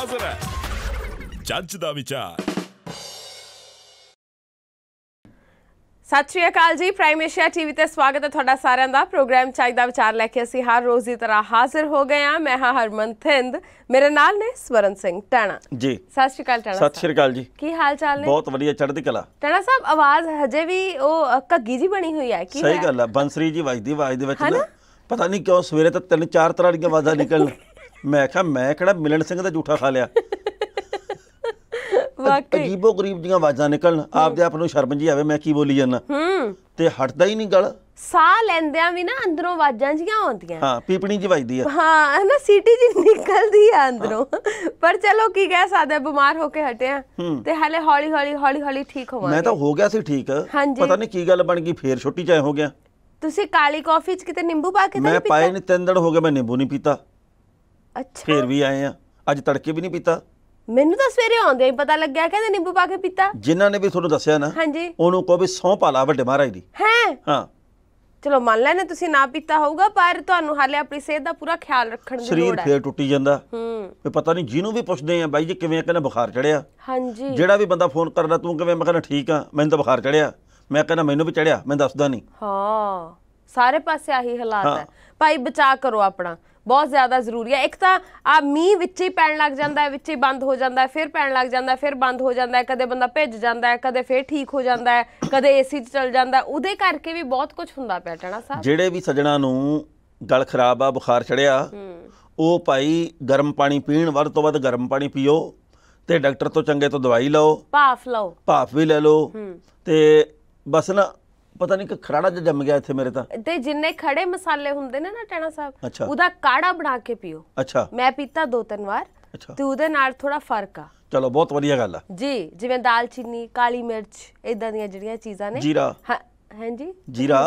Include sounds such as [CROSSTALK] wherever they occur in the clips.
hazır ਹੈ ਜੱਜ ਦਾ ਵਿਚਾਰ ਸਤਿ ਸ਼੍ਰੀ ਅਕਾਲ ਜੀ ਪ੍ਰਾਈਮ ਏਸ਼ੀਆ ਟੀਵੀ ਤੇ ਸਵਾਗਤ ਹੈ ਤੁਹਾਡਾ ਸਾਰਿਆਂ ਦਾ ਪ੍ਰੋਗਰਾਮ ਚਾਹੀਦਾ ਵਿਚਾਰ ਲੈ ਕੇ ਅਸੀਂ ਹਰ ਰੋਜ਼ ਦੀ ਤਰ੍ਹਾਂ ਹਾਜ਼ਰ ਹੋ ਗਏ ਆ ਮੈਂ ਹਾਂ ਹਰਮਨ ਥਿੰਦ ਮੇਰੇ ਨਾਲ ਨੇ ਸਵਰਨ ਸਿੰਘ ਟਾਣਾ ਜੀ ਸਤਿ ਸ਼੍ਰੀ ਅਕਾਲ ਟਾਣਾ ਸਤਿ ਸ਼੍ਰੀ ਅਕਾਲ ਜੀ ਕੀ ਹਾਲ ਚਾਲ ਨੇ ਬਹੁਤ ਵਧੀਆ ਚੜ੍ਹਦੀ ਕਲਾ ਟਾਣਾ ਸਾਹਿਬ ਆਵਾਜ਼ ਹਜੇ ਵੀ ਉਹ ਘੱਗੀ ਜੀ ਬਣੀ ਹੋਈ ਹੈ ਕੀ ਸਹੀ ਗੱਲ ਹੈ ਬੰਸਰੀ ਜੀ ਵੱਜਦੀ ਆਵਾਜ਼ ਦੇ ਵਿੱਚ ਨਾ ਪਤਾ ਨਹੀਂ ਕਿਉਂ ਸਵੇਰੇ ਤਾਂ ਤਿੰਨ ਚਾਰ ਤਰ੍ਹਾਂ ਦੀਆਂ ਆਵਾਜ਼ਾਂ ਨਿਕਲਣ ਮੈਂ ਕਿਹਾ ਮੈਂ ਕਿਹੜਾ ਮਿਲਨ ਸਿੰਘ ਦਾ ਝੂਠਾ ਖਾ ਲਿਆ [LAUGHS] ਵਾਕਈ ਅਜੀਬੋ ਗਰੀਬ ਦੀਆਂ ਆਵਾਜ਼ਾਂ ਨਿਕਲਣ ਆਪਦੇ ਆਪ ਨੂੰ ਸ਼ਰਮ ਜੀ ਆਵੇ ਮੈਂ ਕੀ ਬੋਲੀ ਜਾਂਦਾ ਹੂੰ ਤੇ ਹਟਦਾ ਹੀ ਨਹੀਂ ਗਲ ਸਾਹ ਲੈਂਦਿਆਂ ਵੀ ਨਾ ਅੰਦਰੋਂ ਆਵਾਜ਼ਾਂ ਜੀਆਂ ਆਉਂਦੀਆਂ ਹਾਂ ਪੀਪਣੀ ਜੀ ਵੱਜਦੀ ਆ ਹਾਂ ਨਾ ਸੀਟੀ ਜੀ ਨਿਕਲਦੀ ਆ ਅੰਦਰੋਂ ਪਰ ਚਲੋ ਕੀ ਕਹਿ ਸਾਦਾ ਬਿਮਾਰ ਹੋ ਕੇ ਹਟਿਆ ਤੇ ਹਲੇ ਹੌਲੀ ਹੌਲੀ ਹੌਲੀ ਹੌਲੀ ਠੀਕ ਹੋਵਾਂਗੇ ਮੈਂ ਤਾਂ ਹੋ ਗਿਆ ਸੀ ਠੀਕ ਪਤਾ ਨਹੀਂ ਕੀ ਗੱਲ ਬਣ ਗਈ ਫੇਰ ਛੁੱਟੀ ਚਾਏ ਹੋ ਗਿਆ ਤੁਸੀਂ ਕਾਲੀ ਕਾਫੀ ਚ ਕਿਤੇ ਨਿੰਬੂ ਪਾ ਕੇ ਤਾਂ ਪੀਤਾ ਮੈਂ ਪਾਏ ਨਹੀਂ ਤਿੰਨ ਦਿਨ ਹੋ ਗਏ ਮੈਂ ਨਿੰਬੂ ਨਹੀਂ ਪੀਤਾ ਅੱਛਾ ਫੇਰ ਵੀ ਆਏ ਆ ਅੱਜ ਤੜਕੇ ਵੀ ਨਹੀਂ ਪੀਤਾ ਮੈਨੂੰ ਤਾਂ ਸਵੇਰੇ ਆਉਂਦੇ ਹੀ ਪਤਾ ਲੱਗਿਆ ਕਹਿੰਦੇ ਨਿੰਬੂ ਪਾ ਕੇ ਪੀਤਾ ਜਿਨ੍ਹਾਂ ਨੇ ਵੀ ਤੁਹਾਨੂੰ ਦੱਸਿਆ ਨਾ ਹਾਂਜੀ ਉਹਨੂੰ ਕਹੋ ਵੀ ਸੌਂ ਪਾ ਲਾ ਵੱਡੇ ਮਹਾਰਾਜ ਦੀ ਹੈ ਹਾਂ ਚਲੋ ਮੰਨ ਲੈਨੇ ਤੁਸੀਂ ਨਾ ਪੀਤਾ ਹੋਊਗਾ ਪਰ ਤੁਹਾਨੂੰ ਹਾਲੇ ਆਪਣੀ ਸਿਹਤ ਦਾ ਪੂਰਾ ਖਿਆਲ ਰੱਖਣ ਦੀ ਲੋੜ ਹੈ ਸਰੀਰ ਫੇਰ ਟੁੱਟੀ ਜਾਂਦਾ ਹੂੰ ਵੀ ਪਤਾ ਨਹੀਂ ਜਿਹਨੂੰ ਵੀ ਪੁੱਛਦੇ ਆ ਬਾਈ ਜੀ ਕਿਵੇਂ ਕਹਿੰਦਾ ਬੁਖਾਰ ਚੜਿਆ ਹਾਂਜੀ ਜਿਹੜਾ ਵੀ ਬੰਦਾ ਫੋਨ ਕਰਦਾ ਤੂੰ ਕਿਵੇਂ ਮੈਂ ਕਹਿੰਦਾ ਠੀਕ ਆ ਮੈਨੂੰ ਤਾਂ ਬੁਖਾਰ ਚੜਿਆ ਮੈਂ ਕਹਿੰਦਾ ਮੈਨੂੰ ਵੀ ਚੜਿਆ ਮੈਂ ਦੱਸਦਾ ਨਹੀਂ ਹਾਂ ਸਾਰੇ ਪਾਸੇ ਆਹੀ ਹਾਲਾਤ ਹੈ ਭਾਈ ਬਚਾ ਕਰੋ ਆਪਣਾ ਬਹੁਤ ਜ਼ਿਆਦਾ ਜ਼ਰੂਰੀ ਹੈ ਇੱਕ ਤਾਂ ਆ ਮੀਂਹ ਵਿੱਚ ਹੀ ਪੈਣ ਲੱਗ ਜਾਂਦਾ ਹੈ ਵਿੱਚ ਹੀ ਬੰਦ ਹੋ ਜਾਂਦਾ ਹੈ ਫਿਰ ਪੈਣ ਲੱਗ ਜਾਂਦਾ ਹੈ ਫਿਰ ਬੰਦ ਹੋ ਜਾਂਦਾ ਹੈ ਕਦੇ ਬੰਦਾ ਭਿੱਜ ਜਾਂਦਾ ਹੈ ਕਦੇ ਫਿਰ ਠੀਕ ਹੋ ਜਾਂਦਾ ਹੈ ਕਦੇ ਏਸੀ 'ਚ ਚੱਲ ਜਾਂਦਾ ਉਹਦੇ ਕਰਕੇ ਵੀ ਬਹੁਤ ਕੁਝ ਹੁੰਦਾ ਪਿਆ ਟਣਾ ਸਾਹਿਬ ਜਿਹੜੇ ਵੀ ਸੱਜਣਾ ਨੂੰ ਗਲ ਖਰਾਬ ਆ ਬੁਖਾਰ ਚੜਿਆ ਉਹ ਭਾਈ ਗਰਮ ਪਾਣੀ ਪੀਣ ਵੱਧ ਤੋਂ ਵੱਧ ਗਰਮ ਪਾਣੀ ਪੀਓ ਤੇ ਡਾਕਟਰ ਤੋਂ ਚੰਗੇ ਤੋਂ ਦਵਾਈ ਲਓ ਭਾਫ ਲਓ ਭਾਫ ਵੀ ਲੈ ਲਓ ਤੇ ਬਸ ਨਾ ਪਤਾ ਨਹੀਂ ਕਿ ਖਰਾੜਾ ਜਿਹਾ ਜੰਮ ਗਿਆ ਇੱਥੇ ਮੇਰੇ ਤਾਂ ਤੇ ਜਿੰਨੇ ਖੜੇ ਮਸਾਲੇ ਹੁੰਦੇ ਨੇ ਨਾ ਟੈਣਾ ਸਾਹਿਬ ਉਹਦਾ ਕਾੜਾ ਬਣਾ ਕੇ ਪੀਓ ਅੱਛਾ ਮੈਂ ਪੀਤਾ ਦੋ ਤਿੰਨ ਵਾਰ ਤੇ ਉਹਦੇ ਨਾਲ ਥੋੜਾ ਫਰਕ ਆ ਚਲੋ ਬਹੁਤ ਵਧੀਆ ਗੱਲ ਆ ਜੀ ਜਿਵੇਂ ਦਾਲਚੀਨੀ ਕਾਲੀ ਮਿਰਚ ਇਦਾਂ ਦੀਆਂ ਜਿਹੜੀਆਂ ਚੀਜ਼ਾਂ ਨੇ ਜੀਰਾ ਹਾਂ ਜੀ ਜੀਰਾ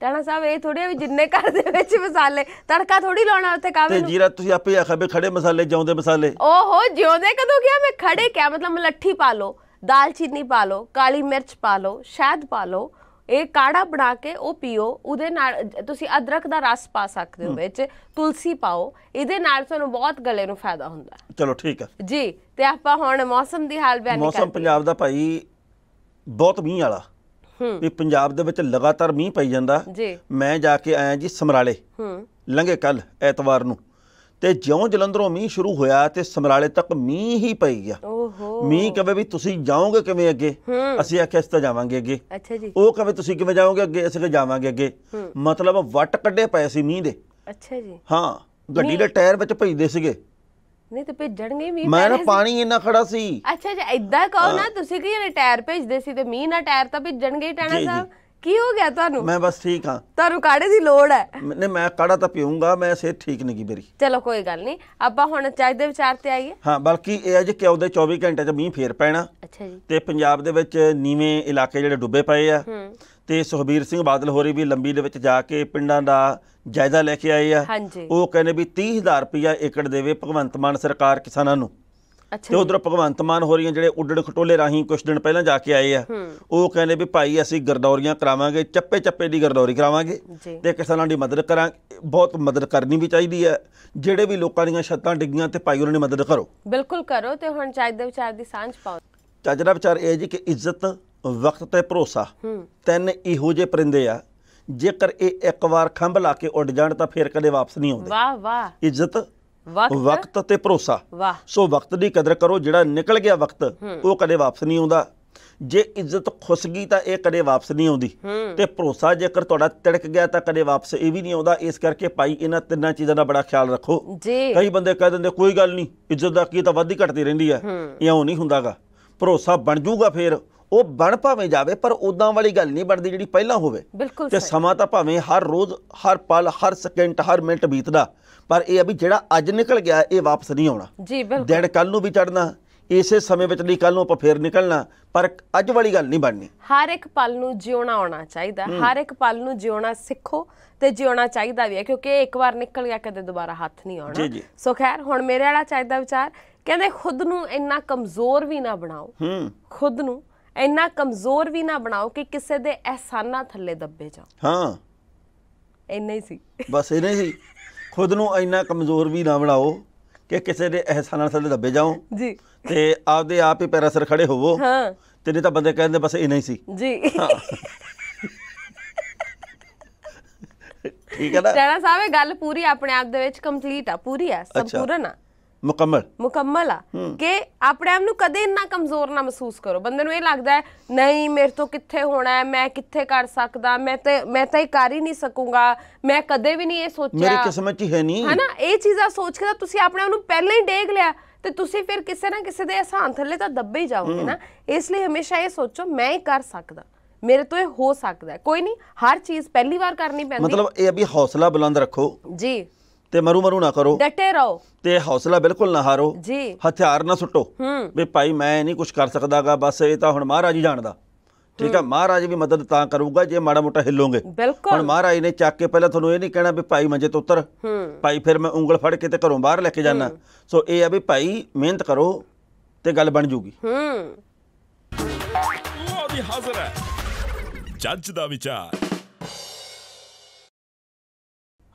ਟਾਣਾ ਸਾਹਿਬ ਇਹ ਥੋੜੇ ਵੀ ਜਿੰਨੇ ਘਰ ਦੇ ਵਿੱਚ ਮਸਾਲੇ ਤੜਕਾ ਥੋੜੀ ਲਾਉਣਾ ਉੱਥੇ ਕਾਵੇ ਤੇ ਜੀਰਾ ਤੁਸੀਂ ਆਪੇ ਆਖਾ ਵੀ ਖੜੇ ਮਸਾਲੇ ਜਿਉਂਦੇ ਮਸਾਲੇ ਓਹੋ ਜਿਉਂਦੇ ਕਦੋਂ ਕਿਹਾ ਮੈਂ ਖੜੇ ਕਿਹਾ ਮਤਲਬ ਮਲੱਠੀ ਪਾ ਲਓ ਦਾਲਚੀਨੀ ਪਾ ਲਓ ਕਾਲੀ ਮਿਰਚ ਪਾ ਲਓ ਸ਼ਹਿਦ ਪਾ ਲਓ ਇਹ ਕਾੜਾ ਬਣਾ ਕੇ ਉਹ ਪੀਓ ਉਹਦੇ ਨਾਲ ਤੁਸੀਂ ਅਦਰਕ ਦਾ ਰਸ ਪਾ ਸਕਦੇ ਹੋ ਵਿੱਚ ਤੁਲਸੀ ਪਾਓ ਇਹਦੇ ਨਾਲ ਤੁਹਾਨੂੰ ਬਹੁਤ ਗਲੇ ਨੂੰ ਫਾਇਦਾ ਹੁੰਦਾ ਚਲੋ ਠੀਕ ਹੈ ਜੀ ਤੇ ਆਪਾਂ ਹੁਣ ਮੌਸਮ ਦੀ ਹਾਲ ਬਿਆਨ ਕਰਦੇ ਮੌਸਮ ਪੰਜਾਬ ਦਾ ਭਾਈ ਬਹੁਤ ਮੀਂਹ ਵਾਲਾ ਵੀ ਪੰਜਾਬ ਦੇ ਵਿੱਚ ਲਗਾਤਾਰ ਮੀਂਹ ਪਈ ਜਾਂਦਾ ਜੀ ਮੈਂ ਜਾ ਕੇ ਆਇਆ ਜੀ ਸਮਰਾਲੇ ਹੂੰ ਲੰਘੇ ਕੱਲ ਐਤਵਾਰ ਨੂੰ ਤੇ ਜਿਉਂ ਜਲੰਧਰੋਂ ਮੀਂਹ ਸ਼ੁਰੂ ਹੋਇਆ ਤੇ ਸਮਰਾਲੇ ਤੱਕ ਮੀਂਹ ਹੀ ਪਈ ਗਿਆ ਓਹੋ ਮੀਂਹ ਕਹਵੇ ਵੀ ਤੁਸੀਂ ਜਾਓਗੇ ਕਿਵੇਂ ਅੱਗੇ ਅਸੀਂ ਆਖਿਆ ਅਸੀਂ ਤਾਂ ਜਾਵਾਂਗੇ ਅੱਗੇ ਅੱਛਾ ਜੀ ਉਹ ਕਹਵੇ ਤੁਸੀਂ ਕਿਵੇਂ ਜਾਓਗੇ ਅੱਗੇ ਅਸੀਂ ਕਿ ਜਾਵਾਂਗੇ ਅੱਗੇ ਮਤਲਬ ਵੱਟ ਕੱਢੇ ਪਏ ਸੀ ਮੀਂਹ ਦੇ ਅੱਛਾ ਜੀ ਹਾਂ ਗੱਡੀ ਦੇ ਟਾਇਰ ਵਿੱਚ ਭਜਦੇ ਸੀਗੇ ਨਹੀਂ ਤੇ ਭੇਜਣਗੇ ਮੀਂਹ ਮੈਂ ਨਾ ਪਾਣੀ ਇੰਨਾ ਖੜਾ ਸੀ ਅੱਛਾ ਜੀ ਐਦਾਂ ਕਹੋ ਨਾ ਤੁਸੀਂ ਕਿ ਟਾਇਰ ਭੇਜਦੇ ਸੀ ਤੇ ਮੀਂਹ ਨਾਲ ਟਾਇਰ ਤਾਂ ਭੇਜਣਗੇ ਟਾਣਾ ਸਾਹਿਬ ਕੀ ਹੋ ਗਿਆ ਤੁਹਾਨੂੰ ਮੈਂ ਬਸ ਠੀਕ ਹਾਂ ਤੁਹਾਨੂੰ ਕਾੜੇ ਦੀ ਲੋੜ ਹੈ ਨਹੀਂ ਮੈਂ ਕਾੜਾ ਤਾਂ ਪੀਉਂਗਾ ਮੈਂ ਸਿਹਤ ਠੀਕ ਨਹੀਂ ਕੀ ਮੇਰੀ ਚਲੋ ਕੋਈ ਗੱਲ ਨਹੀਂ ਆਪਾਂ ਹੁਣ ਚਾਹ ਦੇ ਵਿਚਾਰ ਤੇ ਆਈਏ ਹਾਂ ਬਲਕਿ ਇਹ ਹੈ ਕਿਉ ਦੇ 24 ਘੰਟੇ ਚ ਮੀਂਹ ਫੇਰ ਪੈਣਾ ਅੱਛਾ ਜੀ ਤੇ ਪੰਜਾਬ ਦੇ ਵਿੱਚ ਨੀਵੇਂ ਇਲਾਕੇ ਜਿਹੜੇ ਡੁੱਬੇ ਪਏ ਆ ਤੇ ਸੁਖਬੀਰ ਸਿੰਘ ਬਾਦਲ ਹੋਰੀ ਵੀ ਲੰਬੀ ਦੇ ਵਿੱਚ ਜਾ ਕੇ ਪਿੰਡਾਂ ਦਾ ਜਾਇਦਾ ਲੈ ਕੇ ਆਏ ਆ ਉਹ ਕਹਿੰਦੇ ਵੀ 30000 ਰੁਪਇਆ ਏਕੜ ਦੇਵੇ ਭਗਵੰਤ ਮਾਨ ਸਰਕਾਰ ਕਿਸਾਨਾਂ ਨੂੰ ਤੇ ਉਧਰ ਭਗਵੰਤ ਮਾਨ ਹੋ ਰਹੀਆਂ ਜਿਹੜੇ ਉੱਡਣ ਖਟੋਲੇ ਰਾਹੀਂ ਕੁਝ ਦਿਨ ਪਹਿਲਾਂ ਜਾ ਕੇ ਆਏ ਆ ਉਹ ਕਹਿੰਦੇ ਵੀ ਭਾਈ ਅਸੀਂ ਗਰਦੌਰੀਆਂ ਕਰਾਵਾਂਗੇ ਚੱਪੇ ਚੱਪੇ ਦੀ ਗਰਦੌਰੀ ਕਰਾਵਾਂਗੇ ਤੇ ਕਿਸਾਨਾਂ ਦੀ ਮਦਦ ਕਰਾਂ ਬਹੁਤ ਮਦਦ ਕਰਨੀ ਵੀ ਚਾਹੀਦੀ ਹੈ ਜਿਹੜੇ ਵੀ ਲੋਕਾਂ ਦੀਆਂ ਛੱਤਾਂ ਡਿੱਗੀਆਂ ਤੇ ਭਾਈ ਉਹਨਾਂ ਦੀ ਮਦਦ ਕਰੋ ਬਿਲਕੁਲ ਕਰੋ ਤੇ ਹੁਣ ਚਾਹੀਦਾ ਦੇ ਵਿਚਾਰ ਦੀ ਸਾਂਝ ਪਾਓ ਚਾਜਰਾ ਵਿਚਾਰ ਇਹ ਜੀ ਕਿ ਇੱਜ਼ਤ ਵਕਤ ਤੇ ਭਰੋਸਾ ਤਿੰਨ ਇਹੋ ਜੇ ਪਰਿੰਦੇ ਆ ਜੇਕਰ ਇਹ ਇੱਕ ਵਾਰ ਖੰਭ ਲਾ ਕੇ ਉੱਡ ਜਾਣ ਤਾਂ ਫੇਰ ਕਦੇ ਵਾਪਸ ਨਹੀਂ ਆਉਂਦੇ ਵਾਹ ਵਾਹ ਇੱਜ਼ਤ ਵਕਤ ਤੇ ਭਰੋਸਾ ਸੋ ਵਕਤ ਦੀ ਕਦਰ ਕਰੋ ਜਿਹੜਾ ਨਿਕਲ ਗਿਆ ਵਕਤ ਉਹ ਕਦੇ ਵਾਪਸ ਨਹੀਂ ਆਉਂਦਾ ਜੇ ਇੱਜ਼ਤ ਖੁੱਸ ਗਈ ਤਾਂ ਇਹ ਕਦੇ ਵਾਪਸ ਨਹੀਂ ਆਉਂਦੀ ਤੇ ਭਰੋਸਾ ਜੇਕਰ ਤੁਹਾਡਾ ਤਿੜਕ ਗਿਆ ਤਾਂ ਕਦੇ ਵਾਪਸ ਇਹ ਵੀ ਨਹੀਂ ਆਉਂਦਾ ਇਸ ਕਰਕੇ ਭਾਈ ਇਹਨਾਂ ਤਿੰਨਾਂ ਚੀਜ਼ਾਂ ਦਾ ਬੜਾ ਖਿਆਲ ਰੱਖੋ ਕਈ ਬੰਦੇ ਕਹਿ ਦਿੰਦੇ ਕੋਈ ਗੱਲ ਨਹੀਂ ਇੱਜ਼ਤ ਦਾ ਕੀ ਤਾਂ ਵੱਧ ਹੀ ਘਟਦੀ ਰਹਿੰਦੀ ਹੈ ਇਉਂ ਨਹੀਂ ਹੁੰਦਾਗਾ ਭਰੋਸਾ ਬਣ ਜਾਊਗਾ ਫੇਰ ਉਹ ਬਣ ਭਾਵੇਂ ਜਾਵੇ ਪਰ ਉਦਾਂ ਵਾਲੀ ਗੱਲ ਨਹੀਂ ਬਣਦੀ ਜਿਹੜੀ ਪਹਿਲਾਂ ਹੋਵੇ ਤੇ ਸਮਾਂ ਤਾਂ ਭਾਵੇਂ ਹਰ ਰੋਜ਼ ਹਰ ਪਲ ਹਰ ਸਕਿੰਟ ਹਰ ਮਿੰਟ ਬੀਤਦਾ ਪਰ ਇਹ ਆ ਵੀ ਜਿਹੜਾ ਅੱਜ ਨਿਕਲ ਗਿਆ ਇਹ ਵਾਪਸ ਨਹੀਂ ਆਉਣਾ ਜੀ ਬਿਲਕੁਲ ਦਿਨ ਕੱਲ ਨੂੰ ਵੀ ਚੜਨਾ ਇਸੇ ਸਮੇਂ ਵਿੱਚ ਲਈ ਕੱਲ ਨੂੰ ਆਪਾਂ ਫੇਰ ਨਿਕਲਣਾ ਪਰ ਅੱਜ ਵਾਲੀ ਗੱਲ ਨਹੀਂ ਬਣਨੀ ਹਰ ਇੱਕ ਪਲ ਨੂੰ ਜਿਉਣਾ ਆਉਣਾ ਚਾਹੀਦਾ ਹਰ ਇੱਕ ਪਲ ਨੂੰ ਜਿਉਣਾ ਸਿੱਖੋ ਤੇ ਜਿਉਣਾ ਚਾਹੀਦਾ ਵੀ ਹੈ ਕਿਉਂਕਿ ਇੱਕ ਵਾਰ ਨਿਕਲ ਗਿਆ ਕਦੇ ਦੁਬਾਰਾ ਹੱਥ ਨਹੀਂ ਆਉਣਾ ਸੋ ਖੈਰ ਹੁਣ ਮੇਰੇ ਵਾਲਾ ਚਾਹੀਦਾ ਵਿਚਾਰ ਕਹਿੰਦੇ ਖੁਦ ਨੂੰ ਇੰਨਾ ਕਮਜ਼ੋਰ ਵੀ ਨਾ ਬਣਾਓ ਖੁਦ ਨੂੰ ਇੰਨਾ ਕਮਜ਼ੋਰ ਵੀ ਨਾ ਬਣਾਓ ਕਿ ਕਿਸੇ ਦੇ ਅਹਿਸਾਨਾਂ ਥੱਲੇ ਦੱਬੇ ਜਾਓ ਹਾਂ ਇੰਨਾ ਹੀ ਸੀ ਬਸ ਇੰਨਾ ਹੀ ਸੀ ਖੁਦ ਨੂੰ ਇੰਨਾ ਕਮਜ਼ੋਰ ਵੀ ਨਾ ਬਣਾਓ ਕਿ ਕਿਸੇ ਦੇ ਅਹਿਸਾਨਾਂ ਥੱਲੇ ਦੱਬੇ ਜਾਓ ਜੀ ਤੇ ਆਪਦੇ ਆਪ ਹੀ ਪੈਰਾਂ ਸਿਰ ਖੜੇ ਹੋਵੋ ਹਾਂ ਤੇ ਨਹੀਂ ਤਾਂ ਬੰਦੇ ਕਹਿੰਦੇ ਬਸ ਇਹ ਨਹੀਂ ਸੀ ਜੀ ਠੀਕ ਹੈ ਨਾ ਟੈਣਾ ਸਾਹਿਬ ਇਹ ਗੱਲ ਪੂਰੀ ਆਪਣੇ ਆਪ ਦੇ ਵਿੱਚ ਕੰਪਲੀਟ ਆ ਪੂਰੀ ਆ ਸੰਪੂਰਨ ਆ ਮੁਕੰਮਲ ਮੁਕੰਮਲ ਆ ਕਿ ਆਪਣੇ ਆਪ ਨੂੰ ਕਦੇ ਇੰਨਾ ਕਮਜ਼ੋਰ ਨਾ ਮਹਿਸੂਸ ਕਰੋ ਬੰਦੇ ਨੂੰ ਇਹ ਲੱਗਦਾ ਹੈ ਨਹੀਂ ਮੇਰੇ ਤੋਂ ਕਿੱਥੇ ਹੋਣਾ ਹੈ ਮੈਂ ਕਿੱਥੇ ਕਰ ਸਕਦਾ ਮੈਂ ਤੇ ਮੈਂ ਤਾਂ ਇਹ ਕਰ ਹੀ ਨਹੀਂ ਸਕੂੰਗਾ ਮੈਂ ਕਦੇ ਵੀ ਨਹੀਂ ਇਹ ਸੋਚਿਆ ਮੇਰੀ ਕਿਸਮਤ ਹੀ ਹੈ ਨਹੀਂ ਹੈਨਾ ਇਹ ਚੀਜ਼ਾਂ ਸੋਚ ਕੇ ਤਾਂ ਤੁਸੀਂ ਆਪਣੇ ਆਪ ਨੂੰ ਪਹਿਲਾਂ ਹੀ ਡੇਗ ਲਿਆ ਤੇ ਤੁਸੀਂ ਫਿਰ ਕਿਸੇ ਨਾ ਕਿਸੇ ਦੇ ਅਸਾਂ ਥੱਲੇ ਤਾਂ ਦੱਬੇ ਹੀ ਜਾਓਗੇ ਨਾ ਇਸ ਲਈ ਹਮੇਸ਼ਾ ਇਹ ਸੋਚੋ ਮੈਂ ਹੀ ਕਰ ਸਕਦਾ ਮੇਰੇ ਤੋਂ ਇਹ ਹੋ ਸਕਦਾ ਕੋਈ ਨਹੀਂ ਹਰ ਚੀਜ਼ ਪਹਿਲੀ ਵਾਰ ਕਰਨੀ ਪੈਂਦੀ ਮਤਲਬ ਇਹ ਅਭੀ ਹੌਸਲਾ ਬੁਲੰਦ ਰੱਖੋ ਜੀ ਤੇ ਮਰੂ ਮਰੂ ਨਾ ਕਰੋ ਡਟੇ ਰਹੋ ਤੇ ਹੌਸਲਾ ਬਿਲਕੁਲ ਨਾ ਹਾਰੋ ਜੀ ਹਥਿਆਰ ਨਾ ਸੁੱਟੋ ਵੀ ਭਾਈ ਮੈਂ ਨਹੀਂ ਕੁਝ ਕਰ ਸਕਦਾਗਾ ਬਸ ਇਹ ਤਾਂ ਹੁਣ ਮਹਾਰਾਜ ਹੀ ਜਾਣਦਾ ਠੀਕ ਹੈ ਮਹਾਰਾਜ ਵੀ ਮਦਦ ਤਾਂ ਕਰੂਗਾ ਜੇ ਮਾੜਾ ਮੋਟਾ ਹਿੱਲੋਗੇ ਹੁਣ ਮਹਾਰਾਜ ਨੇ ਚੱਕ ਕੇ ਪਹਿਲਾਂ ਤੁਹਾਨੂੰ ਇਹ ਨਹੀਂ ਕਹਿਣਾ ਵੀ ਭਾਈ ਮੰਜੇ ਤੋਂ ਉਤਰ ਭਾਈ ਫਿਰ ਮੈਂ ਉਂਗਲ ਫੜ ਕੇ ਤੇ ਘਰੋਂ ਬਾਹਰ ਲੈ ਕੇ ਜਾਣਾ ਸੋ ਇਹ ਆ ਵੀ ਭਾਈ ਮਿਹਨਤ ਕਰੋ ਤੇ ਗੱਲ ਬਣ ਜੂਗੀ ਹੂੰ ਉਹ ਵੀ ਹਾਜ਼ਰ ਹੈ ਜੱਜ ਦਾ ਵਿਚਾਰ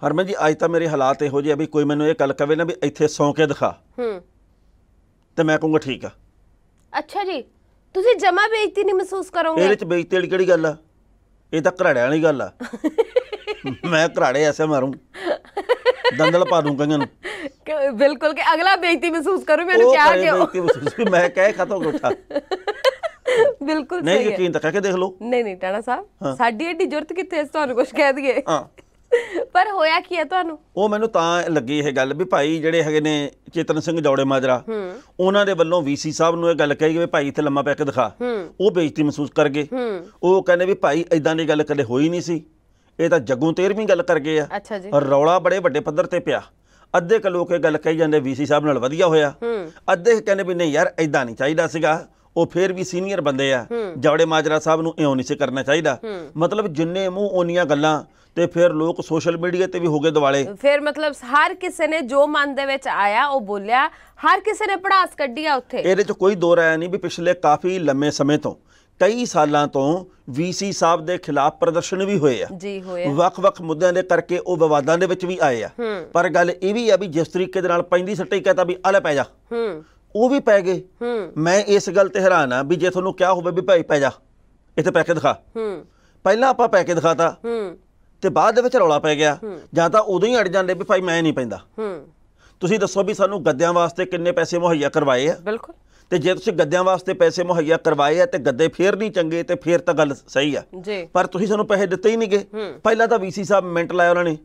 ਹਰਮਨ ਜੀ ਅੱਜ ਤਾਂ ਮੇਰੇ ਹਾਲਾਤ ਇਹੋ ਜਿਹੇ ਆ ਵੀ ਕੋਈ ਮੈਨੂੰ ਇਹ ਗੱਲ ਕਵੇ ਨਾ ਵੀ ਇੱਥੇ ਸੌਂ ਕੇ ਦਿਖਾ ਹੂੰ ਤੇ ਮੈਂ ਕਹੂੰਗਾ ਠੀਕ ਆ ਅੱਛਾ ਜੀ ਤੁਸੀਂ ਜਮਾ ਬੇਇੱਜ਼ਤੀ ਨਹੀਂ ਮਹਿਸੂਸ ਕਰੋਗੇ ਇਹਦੇ ਵਿੱਚ ਬੇਇੱਜ਼ਤੀ ਵਾਲੀ ਕਿਹੜੀ ਗੱਲ ਆ ਇਹ ਤਾਂ ਘਰਾੜਿਆਂ ਵਾਲੀ ਗੱਲ ਆ [LAUGHS] ਮੈਂ ਘਰਾੜੇ ਐਸੇ ਮਾਰੂੰ ਦੰਦਲ ਪਾ ਦੂੰ ਨੂੰ ਬਿਲਕੁਲ ਕਿ ਅਗਲਾ ਬੇਇੱਜ਼ਤੀ ਮਹਿਸੂਸ ਕਰੂ ਮੈਨੂੰ ਕਿਹਾ ਉਹ ਬੇਇੱਜ਼ਤੀ ਮਹਿਸੂਸ ਮੈਂ ਕਹਿ ਖਤਮ ਉਠਾ ਬਿਲਕੁਲ ਸਹੀ ਨਹੀਂ ਯਕੀਨ ਤਾਂ ਕਹਿ ਕੇ ਦੇਖ ਲਓ ਨਹੀਂ ਨਹੀਂ ਟਾਣਾ ਸਾਹਿਬ ਸਾਡੀ ਐਡੀ ਜੁਰਤ ਕਿੱਥੇ ਇਸ ਤੁਹਾਨੂੰ ਕੁਝ ਕਹਿ ਦਈਏ ਹਾਂ ਪਰ ਹੋਇਆ ਕੀ ਹੈ ਤੁਹਾਨੂੰ ਉਹ ਮੈਨੂੰ ਤਾਂ ਲੱਗੀ ਇਹ ਗੱਲ ਵੀ ਭਾਈ ਜਿਹੜੇ ਹੈਗੇ ਨੇ ਚੇਤਨ ਸਿੰਘ ਜੌੜੇ ਮਾਜਰਾ ਉਹਨਾਂ ਦੇ ਵੱਲੋਂ ਵੀਸੀ ਸਾਹਿਬ ਨੂੰ ਇਹ ਗੱਲ ਕਹੀ ਕਿ ਭਾਈ ਇੱਥੇ ਲੰਮਾ ਪੈ ਕੇ ਦਿਖਾ ਉਹ ਬੇਇੱਜ਼ਤੀ ਮਹਿਸੂਸ ਕਰ ਗਏ ਉਹ ਕਹਿੰਦੇ ਵੀ ਭਾਈ ਐਦਾਂ ਦੀ ਗੱਲ ਕਦੇ ਹੋਈ ਨਹੀਂ ਸੀ ਇਹ ਤਾਂ ਜੱਗੂ 13ਵੀਂ ਗੱਲ ਕਰ ਗਏ ਆ ਰੌਲਾ ਬੜੇ ਵੱਡੇ ਪੱਧਰ ਤੇ ਪਿਆ ਅੱਧੇ ਕ ਲੋਕ ਇਹ ਗੱਲ ਕਹੀ ਜਾਂਦੇ ਵੀਸੀ ਸਾਹਿਬ ਨਾਲ ਵਧੀਆ ਹੋਇਆ ਅੱਧੇ ਕਹਿੰਦੇ ਵੀ ਨਹੀਂ ਯਾਰ ਐਦਾਂ ਨਹੀਂ ਚਾਹੀਦਾ ਸੀਗਾ ਉਹ ਫੇਰ ਵੀ ਸੀਨੀਅਰ ਬੰਦੇ ਆ ਜੌੜੇ ਮਾਜਰਾ ਸਾਹਿਬ ਨੂੰ ਇਉਂ ਨਹੀਂ ਸੀ ਕਰਨਾ ਚਾਹੀਦਾ ਮਤਲਬ ਜਿੰਨੇ ਮੂੰਹ ਓਨੀਆਂ ਗੱਲਾਂ ਤੇ ਫਿਰ ਲੋਕ ਸੋਸ਼ਲ ਮੀਡੀਆ ਤੇ ਵੀ ਹੋ ਗਏ ਦਿਵਾਲੇ ਫਿਰ ਮਤਲਬ ਹਰ ਕਿਸੇ ਨੇ ਜੋ ਮਨ ਦੇ ਵਿੱਚ ਆਇਆ ਉਹ ਬੋਲਿਆ ਹਰ ਕਿਸੇ ਨੇ ਪੜਾਸ ਕੱਢੀ ਆ ਉੱਥੇ ਇਹਦੇ 'ਚ ਕੋਈ ਦੋ ਰਾਇ ਨਹੀਂ ਵੀ ਪਿਛਲੇ ਕਾਫੀ ਲੰਮੇ ਸਮੇਂ ਤੋਂ ਕਈ ਸਾਲਾਂ ਤੋਂ ਵੀਸੀ ਸਾਹਿਬ ਦੇ ਖਿਲਾਫ ਪ੍ਰਦਰਸ਼ਨ ਵੀ ਹੋਏ ਆ ਜੀ ਹੋਏ ਵੱਖ-ਵੱਖ ਮੁੱਦਿਆਂ ਦੇ ਕਰਕੇ ਉਹ ਵਿਵਾਦਾਂ ਦੇ ਵਿੱਚ ਵੀ ਆਏ ਆ ਪਰ ਗੱਲ ਇਹ ਵੀ ਆ ਵੀ ਜਿਸ ਤਰੀਕੇ ਦੇ ਨਾਲ ਪੈਂਦੀ ਸੱਟੇ ਕਹਤਾ ਵੀ ਆਲੇ ਪੈ ਜਾ ਹੂੰ ਉਹ ਵੀ ਪੈ ਗਏ ਮੈਂ ਇਸ ਗੱਲ ਤੇ ਹੈਰਾਨ ਆ ਵੀ ਜੇ ਤੁਹਾਨੂੰ ਕਿਹਾ ਹੋਵੇ ਵੀ ਭਾਈ ਪੈ ਜਾ ਇੱਥੇ ਪੈ ਕੇ ਦਿਖਾ ਹੂੰ ਪਹਿਲਾਂ ਆਪਾਂ ਪੈ ਕੇ ਦਿਖਾਤਾ ਹੂੰ ਤੇ ਬਾਅਦ ਦੇ ਵਿੱਚ ਰੌਲਾ ਪੈ ਗਿਆ ਜਾਂ ਤਾਂ ਉਦੋਂ ਹੀ ਅੜ ਜਾਂਦੇ ਵੀ ਭਾਈ ਮੈਂ ਨਹੀਂ ਪੈਂਦਾ ਤੁਸੀਂ ਦੱਸੋ ਵੀ ਸਾਨੂੰ ਗੱਦਿਆਂ ਵਾਸਤੇ ਕਿੰਨੇ ਪੈਸੇ ਮੁਹੱਈਆ ਕਰਵਾਏ ਆ ਬਿਲਕੁਲ ਤੇ ਜੇ ਤੁਸੀਂ ਗੱਦਿਆਂ ਵਾਸਤੇ ਪੈਸੇ ਮੁਹੱਈਆ ਕਰਵਾਏ ਆ ਤੇ ਗੱਦੇ ਫੇਰ ਨਹੀਂ ਚੰਗੇ ਤੇ ਫੇਰ ਤਾਂ ਗੱਲ ਸਹੀ ਆ ਪਰ ਤੁਸੀਂ ਸਾਨੂੰ ਪੈਸੇ ਦਿੱਤੇ ਹੀ ਨਹੀਂਗੇ ਪਹਿਲਾਂ ਤਾਂ ਵੀਸੀ ਸਾਹਿਬ ਮਿੰਟ ਲਾਇਆ ਉਹਨਾਂ ਨੇ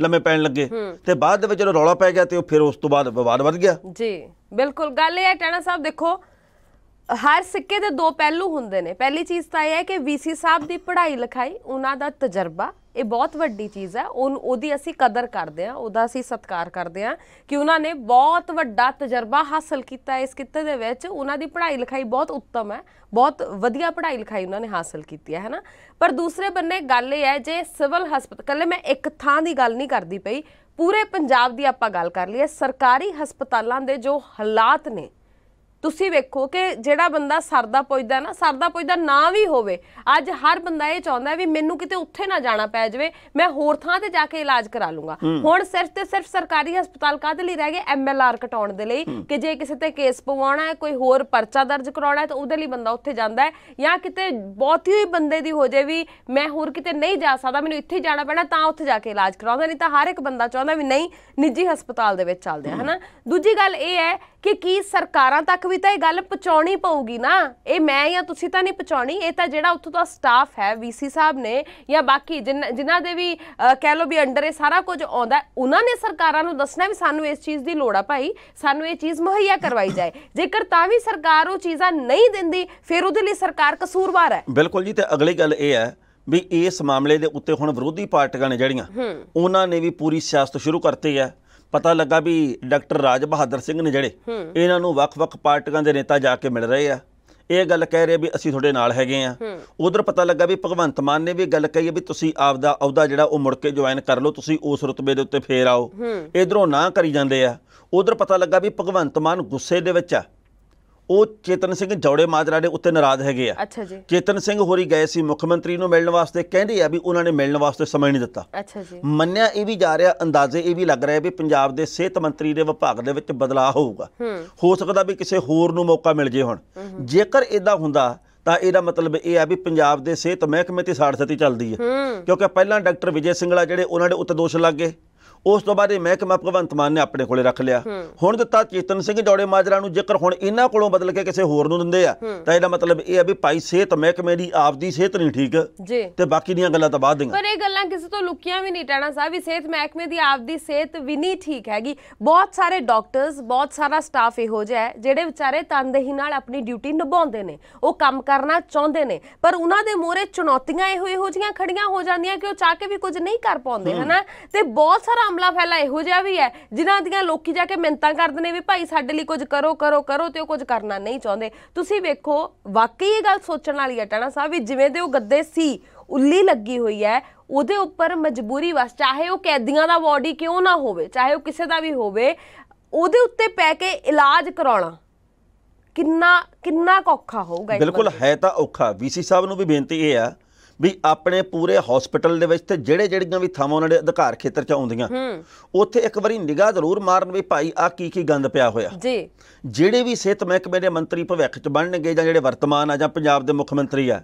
ਲੰਮੇ ਪੈਣ ਲੱਗੇ ਤੇ ਬਾਅਦ ਦੇ ਵਿੱਚ ਜਦੋਂ ਰੌਲਾ ਪੈ ਗਿਆ ਤੇ ਉਹ ਫਿਰ ਉਸ ਤੋਂ ਬਾਅਦ ਵਿਵਾਦ ਵੱਧ ਗਿਆ ਜੀ ਬਿਲਕੁਲ ਗੱਲ ਇਹ ਹੈ ਟਾਣਾ ਸਾਹਿਬ ਦੇਖੋ ਹਰ ਸਿੱਕੇ ਦੇ ਦੋ ਪਹਿਲੂ ਹੁੰਦੇ ਨੇ ਪਹਿਲੀ ਚੀਜ਼ ਤਾਂ ਇਹ ਹੈ ਕਿ ਵੀਸੀ ਸਾਹਿਬ ਦੀ ਪੜ੍ਹਾਈ ਲਿਖਾਈ ਉਹਨਾਂ ਦਾ ਤਜਰਬਾ ਇਹ ਬਹੁਤ ਵੱਡੀ ਚੀਜ਼ ਹੈ ਉਹ ਉਹਦੀ ਅਸੀਂ ਕਦਰ ਕਰਦੇ ਆ ਉਹਦਾ ਅਸੀਂ ਸਤਿਕਾਰ ਕਰਦੇ ਆ ਕਿ ਉਹਨਾਂ ਨੇ ਬਹੁਤ ਵੱਡਾ ਤਜਰਬਾ ਹਾਸਲ ਕੀਤਾ ਇਸ ਕਿੱਤੇ ਦੇ ਵਿੱਚ ਉਹਨਾਂ ਦੀ ਪੜ੍ਹਾਈ ਲਿਖਾਈ ਬਹੁਤ ਉੱਤਮ ਹੈ ਬਹੁਤ ਵਧੀਆ ਪੜ੍ਹਾਈ ਲਿਖਾਈ ਉਹਨਾਂ ਨੇ ਹਾਸਲ ਕੀਤੀ ਹੈ ਹੈਨਾ ਪਰ ਦੂਸਰੇ ਬੰਨੇ ਗੱਲ ਇਹ ਹੈ ਜੇ ਸਿਵਲ ਹਸਪਤਾਲ ਕੱਲੇ ਮੈਂ ਇੱਕ ਥਾਂ ਦੀ ਗੱਲ ਨਹੀਂ ਕਰਦੀ ਪਈ ਪੂਰੇ ਪੰਜਾਬ ਦੀ ਆਪਾਂ ਗੱਲ ਕਰ ਲਈਏ ਸਰਕਾਰੀ ਹਸਪਤਾਲਾਂ ਦੇ ਜੋ ਹਾਲਾਤ ਨੇ ਤੁਸੀਂ ਵੇਖੋ ਕਿ ਜਿਹੜਾ ਬੰਦਾ ਸਰਦਾ ਪੁੱਜਦਾ ਨਾ ਸਰਦਾ ਪੁੱਜਦਾ ਨਾ ਵੀ ਹੋਵੇ ਅੱਜ ਹਰ ਬੰਦਾ ਇਹ ਚਾਹੁੰਦਾ ਵੀ ਮੈਨੂੰ ਕਿਤੇ ਉੱਥੇ ਨਾ ਜਾਣਾ ਪੈ ਜਾਵੇ ਮੈਂ ਹੋਰ ਥਾਂ ਤੇ ਜਾ ਕੇ ਇਲਾਜ ਕਰਾ ਲੂੰਗਾ ਹੁਣ ਸਿਰਫ ਤੇ ਸਿਰਫ ਸਰਕਾਰੀ ਹਸਪਤਾਲ ਕਾਦੇ ਲਈ ਰਹਿ ਗਏ ਐਮਐਲਆਰ ਕਟਾਉਣ ਦੇ ਲਈ ਕਿ ਜੇ ਕਿਸੇ ਤੇ ਕੇਸ ਪਵਾਉਣਾ ਹੈ ਕੋਈ ਹੋਰ ਪਰਚਾ ਦਰਜ ਕਰਾਉਣਾ ਹੈ ਤਾਂ ਉਹਦੇ ਲਈ ਬੰਦਾ ਉੱਥੇ ਜਾਂਦਾ ਹੈ ਜਾਂ ਕਿਤੇ ਬਹੁਤੀ ਹੀ ਬੰਦੇ ਦੀ ਹੋ ਜੇ ਵੀ ਮੈਂ ਹੋਰ ਕਿਤੇ ਨਹੀਂ ਜਾ ਸਕਦਾ ਮੈਨੂੰ ਇੱਥੇ ਜਾਣਾ ਪੈਣਾ ਤਾਂ ਉੱਥੇ ਜਾ ਕੇ ਇਲਾਜ ਕਰਾਉਂਦਾ ਨਹੀਂ ਤਾਂ ਹਰ ਇੱਕ ਬੰਦਾ ਚਾਹੁੰਦਾ ਵੀ ਨਹੀਂ ਨਿੱਜੀ ਹਸਪਤਾਲ ਦੇ ਵਿੱਚ ਚੱਲਦੇ ਆ ਹਨਾ ਦੂਜੀ ਗੱਲ ਇਹ ਹੈ ਕਿ ਕੀ ਸਰਕਾਰਾਂ ਤੱਕ ਤੱਕ ਵੀ ਤਾਂ ਇਹ ਗੱਲ ਪਹੁੰਚਾਉਣੀ ਪਊਗੀ ਨਾ ਇਹ ਮੈਂ ਜਾਂ ਤੁਸੀਂ ਤਾਂ ਨਹੀਂ ਪਹੁੰਚਾਉਣੀ ਇਹ ਤਾਂ ਜਿਹੜਾ ਉੱਥੋਂ ਦਾ ਸਟਾਫ ਹੈ ਵੀਸੀ ਸਾਹਿਬ ਨੇ ਜਾਂ ਬਾਕੀ ਜਿਨ੍ਹਾਂ ਦੇ ਵੀ ਕਹਿ ਲੋ ਵੀ ਅੰਡਰ ਇਹ ਸਾਰਾ ਕੁਝ ਆਉਂਦਾ ਉਹਨਾਂ ਨੇ ਸਰਕਾਰਾਂ ਨੂੰ ਦੱਸਣਾ ਵੀ ਸਾਨੂੰ ਇਸ ਚੀਜ਼ ਦੀ ਲੋੜ ਆ ਭਾਈ ਸਾਨੂੰ ਇਹ ਚੀਜ਼ ਮੁਹੱਈਆ ਕਰਵਾਈ ਜਾਏ ਜੇਕਰ ਤਾਂ ਵੀ ਸਰਕਾਰ ਉਹ ਚੀਜ਼ਾਂ ਨਹੀਂ ਦਿੰਦੀ ਫਿਰ ਉਹਦੇ ਲਈ ਸਰਕਾਰ ਕਸੂਰਵਾਰ ਹੈ ਬਿਲਕੁਲ ਜੀ ਤੇ ਅਗਲੀ ਗੱਲ ਇਹ ਹੈ ਵੀ ਇਸ ਮਾਮਲੇ ਦੇ ਉੱਤੇ ਹੁਣ ਵਿਰੋਧੀ ਪਾਰਟੀਆਂ ਨੇ ਜਿਹੜੀਆਂ ਉਹਨਾਂ ਨੇ ਵੀ ਪੂਰੀ ਸਿਆਸਤ ਸ਼ੁਰੂ ਕਰਤੀ ਹੈ ਪਤਾ ਲੱਗਾ ਵੀ ਡਾਕਟਰ ਰਾਜ ਬਹਾਦਰ ਸਿੰਘ ਨੇ ਜਿਹੜੇ ਇਹਨਾਂ ਨੂੰ ਵੱਖ-ਵੱਖ ਪਾਰਟੀਆਂ ਦੇ ਨੇਤਾ ਜਾ ਕੇ ਮਿਲ ਰਹੇ ਆ ਇਹ ਗੱਲ ਕਹਿ ਰਹੇ ਵੀ ਅਸੀਂ ਤੁਹਾਡੇ ਨਾਲ ਹੈਗੇ ਆ ਉਧਰ ਪਤਾ ਲੱਗਾ ਵੀ ਭਗਵੰਤ ਮਾਨ ਨੇ ਵੀ ਗੱਲ ਕਹੀ ਹੈ ਵੀ ਤੁਸੀਂ ਆਪ ਦਾ ਅਹੁਦਾ ਜਿਹੜਾ ਉਹ ਮੁੜ ਕੇ ਜੁਆਇਨ ਕਰ ਲਓ ਤੁਸੀਂ ਉਸ ਰਤਬੇ ਦੇ ਉੱਤੇ ਫੇਰ ਆਓ ਇਧਰੋਂ ਨਾ ਕਰੀ ਜਾਂਦੇ ਆ ਉਧਰ ਪਤਾ ਲੱਗਾ ਵੀ ਭਗਵੰਤ ਮਾਨ ਗੁੱਸੇ ਦੇ ਵਿੱਚ ਆ ਉਹ ਚੇਤਨ ਸਿੰਘ ਜੌੜੇ ਮਾਜਰਾ ਦੇ ਉੱਤੇ ਨਾਰਾਜ਼ ਹੈਗੇ ਆ ਅੱਛਾ ਜੀ ਚੇਤਨ ਸਿੰਘ ਹੋਰੀ ਗਏ ਸੀ ਮੁੱਖ ਮੰਤਰੀ ਨੂੰ ਮਿਲਣ ਵਾਸਤੇ ਕਹਿੰਦੇ ਆ ਵੀ ਉਹਨਾਂ ਨੇ ਮਿਲਣ ਵਾਸਤੇ ਸਮਾਂ ਨਹੀਂ ਦਿੱਤਾ ਅੱਛਾ ਜੀ ਮੰਨਿਆ ਇਹ ਵੀ ਜਾ ਰਿਹਾ ਅੰਦਾਜ਼ੇ ਇਹ ਵੀ ਲੱਗ ਰਿਹਾ ਵੀ ਪੰਜਾਬ ਦੇ ਸਿਹਤ ਮੰਤਰੀ ਦੇ ਵਿਭਾਗ ਦੇ ਵਿੱਚ ਬਦਲਾਅ ਹੋਊਗਾ ਹੋ ਸਕਦਾ ਵੀ ਕਿਸੇ ਹੋਰ ਨੂੰ ਮੌਕਾ ਮਿਲ ਜੇ ਹੁਣ ਜੇਕਰ ਇਦਾਂ ਹੁੰਦਾ ਤਾਂ ਇਹਦਾ ਮਤਲਬ ਇਹ ਆ ਵੀ ਪੰਜਾਬ ਦੇ ਸਿਹਤ ਮਹਿਕਮੇ ਤੇ ਸਾੜ ਸਤੀ ਚੱਲਦੀ ਹੈ ਕਿਉਂਕਿ ਪਹਿਲਾਂ ਡਾਕਟਰ ਵਿਜੇ ਸਿੰਘਲਾ ਜਿਹੜੇ ਉਹਨਾਂ ਦੇ ਉੱਤੇ ਦੋਸ਼ ਲੱਗ ਗਏ ਉਸ ਤੋਂ ਬਾਅਦ ਇਹ ਮਹਿਕਮਾ ਭਗਵੰਤ ਮਾਨ ਨੇ ਆਪਣੇ ਕੋਲੇ ਰੱਖ ਲਿਆ ਹੁਣ ਦਿੱਤਾ ਚੇਤਨ ਸਿੰਘ ਜੋੜੇ ਮਾਜਰਾ ਨੂੰ ਜੇਕਰ ਹੁਣ ਇਹਨਾਂ ਕੋਲੋਂ ਬਦਲ ਕੇ ਕਿਸੇ ਹੋਰ ਨੂੰ ਦਿੰਦੇ ਆ ਤਾਂ ਇਹਦਾ ਮਤਲਬ ਇਹ ਆ ਵੀ ਭਾਈ ਸਿਹਤ ਮਹਿਕਮੇ ਦੀ ਆਪਦੀ ਸਿਹਤ ਨਹੀਂ ਠੀਕ ਤੇ ਬਾਕੀ ਦੀਆਂ ਗੱਲਾਂ ਤਾਂ ਬਾਅਦ ਦੀਆਂ ਪਰ ਇਹ ਗੱਲਾਂ ਕਿਸੇ ਤੋਂ ਲੁਕੀਆਂ ਵੀ ਨਹੀਂ ਟਾਣਾ ਸਾਹਿਬ ਵੀ ਸਿਹਤ ਮਹਿਕਮੇ ਦੀ ਆਪਦੀ ਸਿਹਤ ਵੀ ਨਹੀਂ ਠੀਕ ਹੈਗੀ ਬਹੁਤ ਸਾਰੇ ਡਾਕਟਰਸ ਬਹੁਤ ਸਾਰਾ ਸਟਾਫ ਇਹੋ ਜਿਹਾ ਜਿਹੜੇ ਵਿਚਾਰੇ ਤਨਦੇਹੀ ਨਾਲ ਆਪਣੀ ਡਿਊਟੀ ਨਿਭਾਉਂਦੇ ਨੇ ਉਹ ਕੰਮ ਕਰਨਾ ਚਾਹੁੰਦੇ ਨੇ ਪਰ ਉਹਨਾਂ ਦੇ ਮੋਰੇ ਚੁਣੌਤੀਆਂ ਇਹੋ ਇਹੋ ਜੀਆਂ ਖੜੀਆਂ ਹੋ ਜਾਂਦੀਆਂ ਕਿ ਉਹ ਚਾਹ ਕੇ ਵੀ ਕੁਝ ਨਹੀਂ ਕਰ ਪਾਉਂਦੇ ਹਨਾ ਤੇ ਬਹੁਤ ਸਾਰਾ ਮਾਮਲਾ ਫੈਲਾ ਇਹੋ ਜਿਹਾ ਵੀ ਹੈ ਜਿਨ੍ਹਾਂ ਦੀਆਂ ਲੋਕੀ ਜਾ ਕੇ ਮਿੰਤਾਂ ਕਰਦੇ ਨੇ ਵੀ ਭਾਈ ਸਾਡੇ ਲਈ ਕੁਝ ਕਰੋ ਕਰੋ ਕਰੋ ਤੇ ਉਹ ਕੁਝ ਕਰਨਾ ਨਹੀਂ ਚਾਹੁੰਦੇ ਤੁਸੀਂ ਵੇਖੋ ਵਾਕਈ ਇਹ ਗੱਲ ਸੋਚਣ ਵਾਲੀ ਹੈ ਟਾਣਾ ਸਾਹਿਬ ਵੀ ਜਿਵੇਂ ਦੇ ਉਹ ਗੱਦੇ ਸੀ ਉੱਲੀ ਲੱਗੀ ਹੋਈ ਹੈ ਉਹਦੇ ਉੱਪਰ ਮਜਬੂਰੀ ਵਸ ਚਾਹੇ ਉਹ ਕੈਦੀਆਂ ਦਾ ਬਾਡੀ ਕਿਉਂ ਨਾ ਹੋਵੇ ਚਾਹੇ ਉਹ ਕਿਸੇ ਦਾ ਵੀ ਹੋਵੇ ਉਹਦੇ ਉੱਤੇ ਪੈ ਕੇ ਇਲਾਜ ਕਰਾਉਣਾ ਕਿੰਨਾ ਕਿੰਨਾ ਔਖਾ ਹੋਊਗਾ ਬਿਲਕੁਲ ਹੈ ਤਾਂ ਔਖਾ ਵੀਸੀ ਸਾਹਿਬ ਨੂੰ ਵੀ ਬੇਨਤੀ ਇਹ ਆ ਵੀ ਆਪਣੇ ਪੂਰੇ ਹਸਪੀਟਲ ਦੇ ਵਿੱਚ ਤੇ ਜਿਹੜੇ ਜਿਹੜੀਆਂ ਵੀ ਥਾਵਾਂ ਉਹਨਾਂ ਦੇ ਅਧਿਕਾਰ ਖੇਤਰ ਚ ਆਉਂਦੀਆਂ ਉੱਥੇ ਇੱਕ ਵਾਰੀ ਨਿਗਾਹ ਜ਼ਰੂਰ ਮਾਰਨ ਵੀ ਭਾਈ ਆ ਕੀ ਕੀ ਗੰਦ ਪਿਆ ਹੋਇਆ ਜੀ ਜਿਹੜੇ ਵੀ ਸਿਹਤ ਮਹਿਕਮੇ ਦੇ ਮੰਤਰੀ ਭਵਿੱਖ ਚ ਬਣਨਗੇ ਜਾਂ ਜਿਹੜੇ ਵਰਤਮਾਨ ਆ ਜਾਂ ਪੰਜਾਬ ਦੇ ਮੁੱਖ ਮੰਤਰੀ ਆ